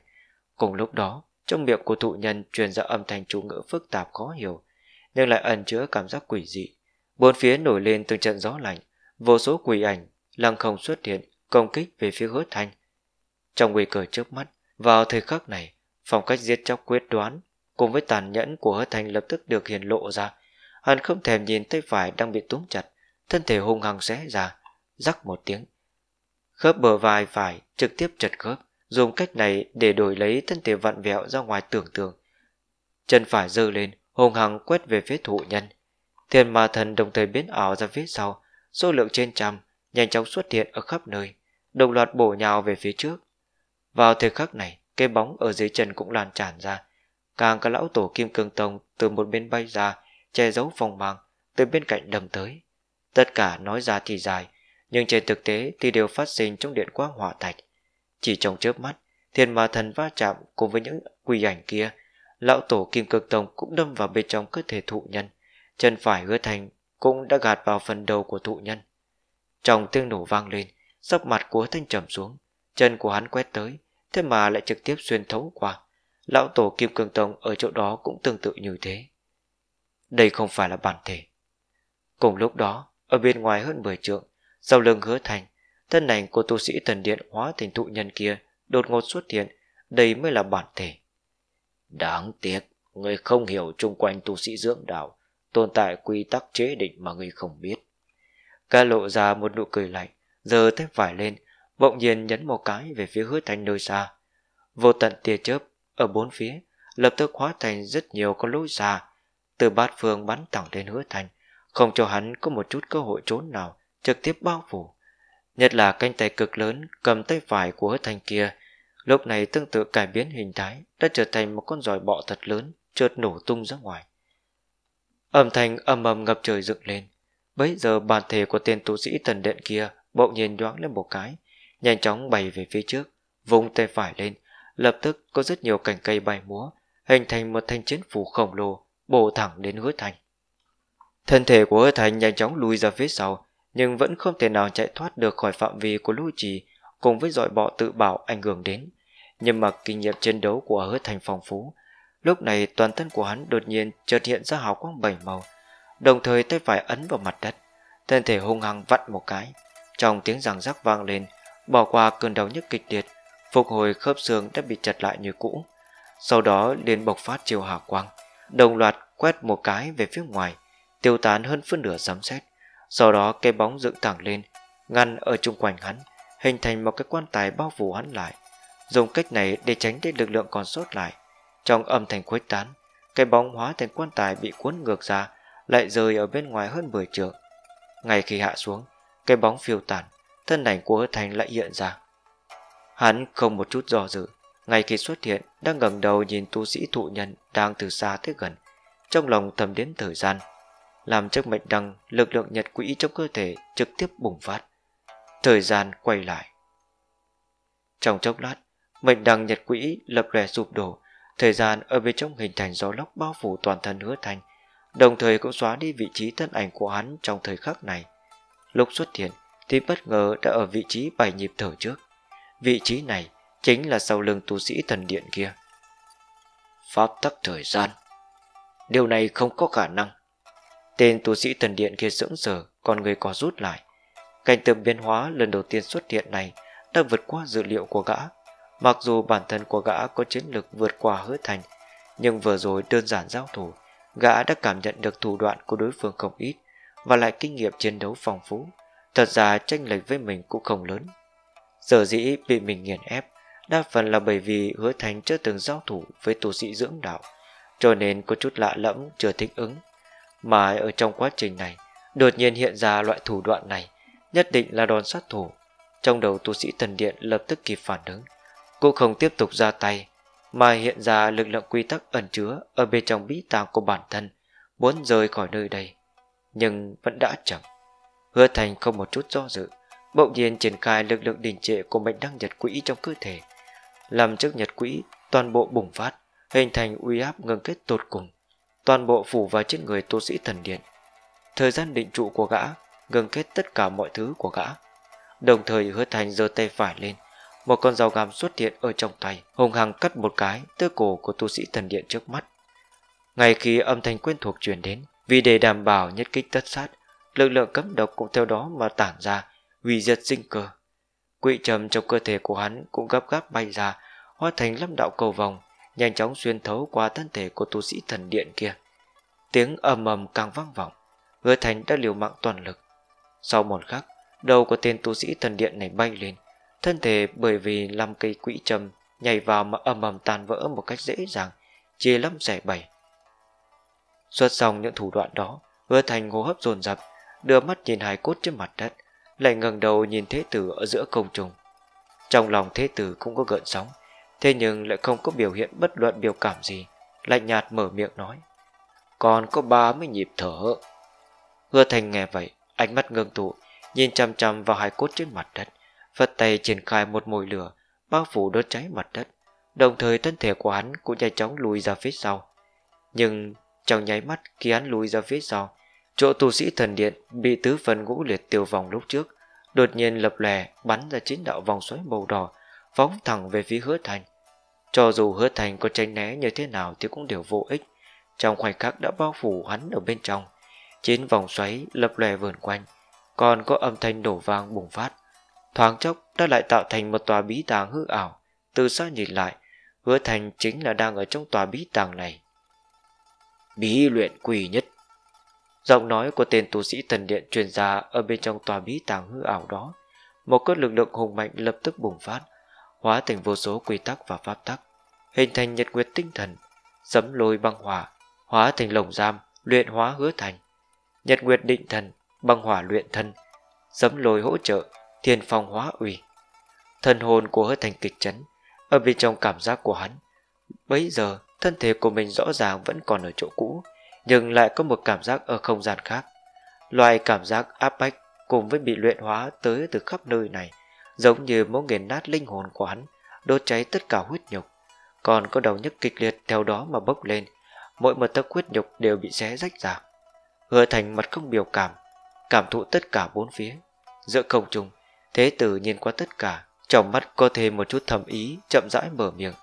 Cùng lúc đó, trong miệng của thụ nhân truyền ra âm thanh chú ngữ phức tạp khó hiểu nhưng lại ẩn chứa cảm giác quỷ dị. Bốn phía nổi lên từng trận gió lạnh, vô số quỷ ảnh lăng không xuất hiện công kích về phía hứa thanh. Trong nguy cơ trước mắt, vào thời khắc này, phong cách giết chóc quyết đoán cùng với tàn nhẫn của hứa thành lập tức được hiện lộ ra hắn không thèm nhìn tay phải đang bị túm chặt thân thể hung hăng xé ra rắc một tiếng khớp bờ vai phải trực tiếp chật khớp dùng cách này để đổi lấy thân thể vặn vẹo ra ngoài tưởng tượng chân phải giơ lên hung hăng quét về phía thụ nhân thiên ma thần đồng thời biến ảo ra phía sau số lượng trên trăm nhanh chóng xuất hiện ở khắp nơi đồng loạt bổ nhào về phía trước vào thời khắc này cây bóng ở dưới chân cũng lan tràn ra càng cả lão tổ kim cương tông từ một bên bay ra che giấu phòng mang từ bên cạnh đầm tới tất cả nói ra thì dài nhưng trên thực tế thì đều phát sinh trong điện quang hỏa thạch chỉ trong chớp mắt thiên ma thần va chạm cùng với những quỷ ảnh kia lão tổ kim cương tông cũng đâm vào bên trong cơ thể thụ nhân chân phải hứa thành cũng đã gạt vào phần đầu của thụ nhân trong tiếng nổ vang lên sắc mặt của thanh trầm xuống chân của hắn quét tới thế mà lại trực tiếp xuyên thấu qua lão tổ Kim Cương Tông ở chỗ đó cũng tương tự như thế. Đây không phải là bản thể. Cùng lúc đó, ở bên ngoài hơn 10 trượng, sau lưng hứa thành, thân ảnh của tu sĩ thần điện hóa thành thụ nhân kia đột ngột xuất hiện, đây mới là bản thể. Đáng tiếc, người không hiểu chung quanh tu sĩ dưỡng đạo, tồn tại quy tắc chế định mà người không biết. Ca lộ ra một nụ cười lạnh, giờ tép vải lên, bỗng nhiên nhấn một cái về phía hứa thành nơi xa. Vô tận tia chớp ở bốn phía, lập tức hóa thành rất nhiều con lối già, từ bát phương bắn thẳng đến hứa thành, không cho hắn có một chút cơ hội trốn nào, trực tiếp bao phủ. Nhất là canh tay cực lớn cầm tay phải của hứa thành kia, lúc này tương tự cải biến hình thái, đã trở thành một con giòi bọ thật lớn, trượt nổ tung ra ngoài. Âm thanh ầm ầm ngập trời dựng lên, bấy giờ bản thể của tên tu sĩ thần điện kia bỗng nhiên nhoáng lên một cái, nhanh chóng bay về phía trước, vùng tay phải lên, lập tức có rất nhiều cành cây bay múa, hình thành một thanh chiến phủ khổng lồ, bổ thẳng đến hứa thành. Thân thể của hứa thành nhanh chóng lùi ra phía sau, nhưng vẫn không thể nào chạy thoát được khỏi phạm vi của lũ trì cùng với dọi bọ tự bảo ảnh hưởng đến. Nhưng mà kinh nghiệm chiến đấu của hứa thành phong phú, lúc này toàn thân của hắn đột nhiên chợt hiện ra hào quang bảy màu, đồng thời tay phải ấn vào mặt đất, thân thể hung hăng vặn một cái. Trong tiếng giằng rắc vang lên, bỏ qua cơn đau nhức kịch liệt, phục hồi khớp xương đã bị chặt lại như cũ. Sau đó liền bộc phát chiều hào quang, đồng loạt quét một cái về phía ngoài, tiêu tán hơn phân nửa giám sét. Sau đó cây bóng dựng thẳng lên, ngăn ở chung quanh hắn, hình thành một cái quan tài bao phủ hắn lại. Dùng cách này để tránh đi lực lượng còn sót lại. Trong âm thanh khuếch tán, cái bóng hóa thành quan tài bị cuốn ngược ra, lại rơi ở bên ngoài hơn 10 trượng. Ngay khi hạ xuống, cái bóng phiêu tản, thân ảnh của thành lại hiện ra. Hắn không một chút do dự, ngay khi xuất hiện đang ngẩng đầu nhìn tu sĩ thụ nhân đang từ xa tới gần, trong lòng thầm đến thời gian, làm chiếc mệnh đăng lực lượng nhật quỹ trong cơ thể trực tiếp bùng phát. Thời gian quay lại. Trong chốc lát, mệnh đăng nhật quỹ lập lòe sụp đổ, thời gian ở bên trong hình thành gió lốc bao phủ toàn thân hứa thành, đồng thời cũng xóa đi vị trí thân ảnh của hắn trong thời khắc này. Lúc xuất hiện thì bất ngờ đã ở vị trí bài nhịp thở trước vị trí này chính là sau lưng tu sĩ thần điện kia. Pháp tắc thời gian. Điều này không có khả năng. Tên tu sĩ thần điện kia sững sờ, còn người có rút lại. Cảnh tượng biến hóa lần đầu tiên xuất hiện này đã vượt qua dự liệu của gã. Mặc dù bản thân của gã có chiến lực vượt qua hứa thành, nhưng vừa rồi đơn giản giao thủ, gã đã cảm nhận được thủ đoạn của đối phương không ít và lại kinh nghiệm chiến đấu phong phú. Thật ra tranh lệch với mình cũng không lớn. Sở dĩ bị mình nghiền ép Đa phần là bởi vì hứa Thành chưa từng giao thủ với tu sĩ dưỡng đạo Cho nên có chút lạ lẫm chưa thích ứng Mà ở trong quá trình này Đột nhiên hiện ra loại thủ đoạn này Nhất định là đòn sát thủ Trong đầu tu sĩ thần điện lập tức kịp phản ứng Cũng không tiếp tục ra tay Mà hiện ra lực lượng quy tắc ẩn chứa Ở bên trong bí tàng của bản thân Muốn rời khỏi nơi đây Nhưng vẫn đã chậm Hứa thành không một chút do dự bỗng nhiên triển khai lực lượng đình trệ của mệnh đăng nhật quỹ trong cơ thể làm trước nhật quỹ toàn bộ bùng phát hình thành uy áp ngừng kết tột cùng toàn bộ phủ vào trên người tu sĩ thần điện thời gian định trụ của gã ngừng kết tất cả mọi thứ của gã đồng thời hứa thành giơ tay phải lên một con dao găm xuất hiện ở trong tay hùng hằng cắt một cái tới cổ của tu sĩ thần điện trước mắt ngay khi âm thanh quen thuộc truyền đến vì để đảm bảo nhất kích tất sát lực lượng cấm độc cũng theo đó mà tản ra hủy diệt sinh cơ quỵ trầm trong cơ thể của hắn cũng gấp gáp bay ra hóa thành lâm đạo cầu vòng nhanh chóng xuyên thấu qua thân thể của tu sĩ thần điện kia tiếng ầm ầm càng vang vọng hứa thành đã liều mạng toàn lực sau một khắc đầu của tên tu sĩ thần điện này bay lên thân thể bởi vì làm cây quỹ trầm nhảy vào mà ầm ầm tan vỡ một cách dễ dàng chia lắm rẻ bảy xuất xong những thủ đoạn đó hứa thành hô hấp dồn dập đưa mắt nhìn hài cốt trên mặt đất lại ngẩng đầu nhìn thế tử ở giữa công trùng. Trong lòng thế tử cũng có gợn sóng, thế nhưng lại không có biểu hiện bất luận biểu cảm gì, lạnh nhạt mở miệng nói. Còn có ba mươi nhịp thở. Hứa thành nghe vậy, ánh mắt ngưng tụ, nhìn chằm chằm vào hai cốt trên mặt đất, vật tay triển khai một mồi lửa, bao phủ đốt cháy mặt đất, đồng thời thân thể của hắn cũng nhanh chóng lùi ra phía sau. Nhưng trong nháy mắt khi hắn lùi ra phía sau, Chỗ tu sĩ thần điện bị tứ phần ngũ liệt tiêu vong lúc trước, đột nhiên lập lè bắn ra chín đạo vòng xoáy màu đỏ, phóng thẳng về phía hứa thành. Cho dù hứa thành có tránh né như thế nào thì cũng đều vô ích, trong khoảnh khắc đã bao phủ hắn ở bên trong. Chín vòng xoáy lập lè vườn quanh, còn có âm thanh đổ vang bùng phát. Thoáng chốc đã lại tạo thành một tòa bí tàng hư ảo, từ xa nhìn lại, hứa thành chính là đang ở trong tòa bí tàng này. Bí luyện quỷ nhất Giọng nói của tên tu sĩ thần điện truyền ra ở bên trong tòa bí tàng hư ảo đó. Một cơn lực lượng hùng mạnh lập tức bùng phát, hóa thành vô số quy tắc và pháp tắc, hình thành nhật nguyệt tinh thần, sấm lôi băng hỏa, hóa thành lồng giam, luyện hóa hứa thành. Nhật nguyệt định thần, băng hỏa luyện thân, sấm lôi hỗ trợ, thiên phong hóa ủy. Thần hồn của hứa thành kịch chấn, ở bên trong cảm giác của hắn. bây giờ, thân thể của mình rõ ràng vẫn còn ở chỗ cũ, nhưng lại có một cảm giác ở không gian khác. Loại cảm giác áp bách cùng với bị luyện hóa tới từ khắp nơi này, giống như mỗi nghiền nát linh hồn của hắn, đốt cháy tất cả huyết nhục. Còn có đầu nhức kịch liệt theo đó mà bốc lên, mỗi một tấc huyết nhục đều bị xé rách ra. Hứa thành mặt không biểu cảm, cảm thụ tất cả bốn phía. Giữa không trung, thế tử nhìn qua tất cả, trong mắt có thêm một chút thầm ý, chậm rãi mở miệng.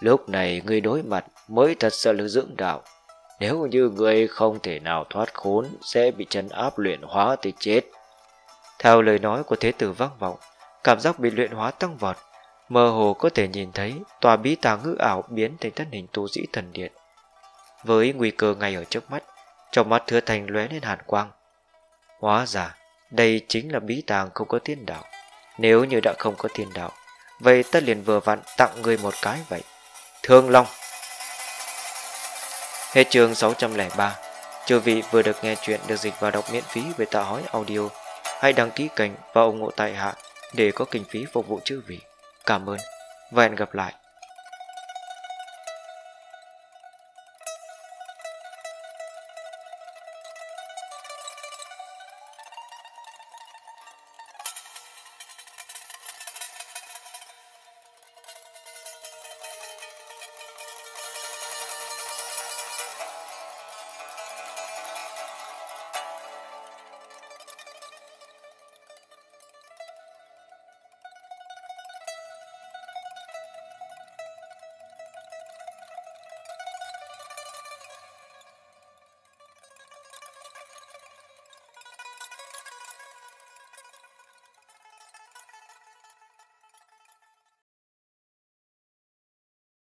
Lúc này người đối mặt mới thật sự là dưỡng đạo nếu như ngươi không thể nào thoát khốn, sẽ bị chân áp luyện hóa thì chết. Theo lời nói của Thế tử vang vọng, cảm giác bị luyện hóa tăng vọt, mơ hồ có thể nhìn thấy tòa bí tàng ngữ ảo biến thành thân hình tu sĩ thần điện. Với nguy cơ ngay ở trước mắt, trong mắt thưa Thành lóe lên hàn quang. Hóa ra, đây chính là bí tàng không có tiên đạo. Nếu như đã không có tiên đạo, vậy ta liền vừa vặn tặng người một cái vậy. Thương Long Hết chương 603, chư vị vừa được nghe chuyện được dịch và đọc miễn phí về tạ hói audio. Hãy đăng ký kênh và ủng hộ tại hạ để có kinh phí phục vụ chư vị. Cảm ơn và hẹn gặp lại.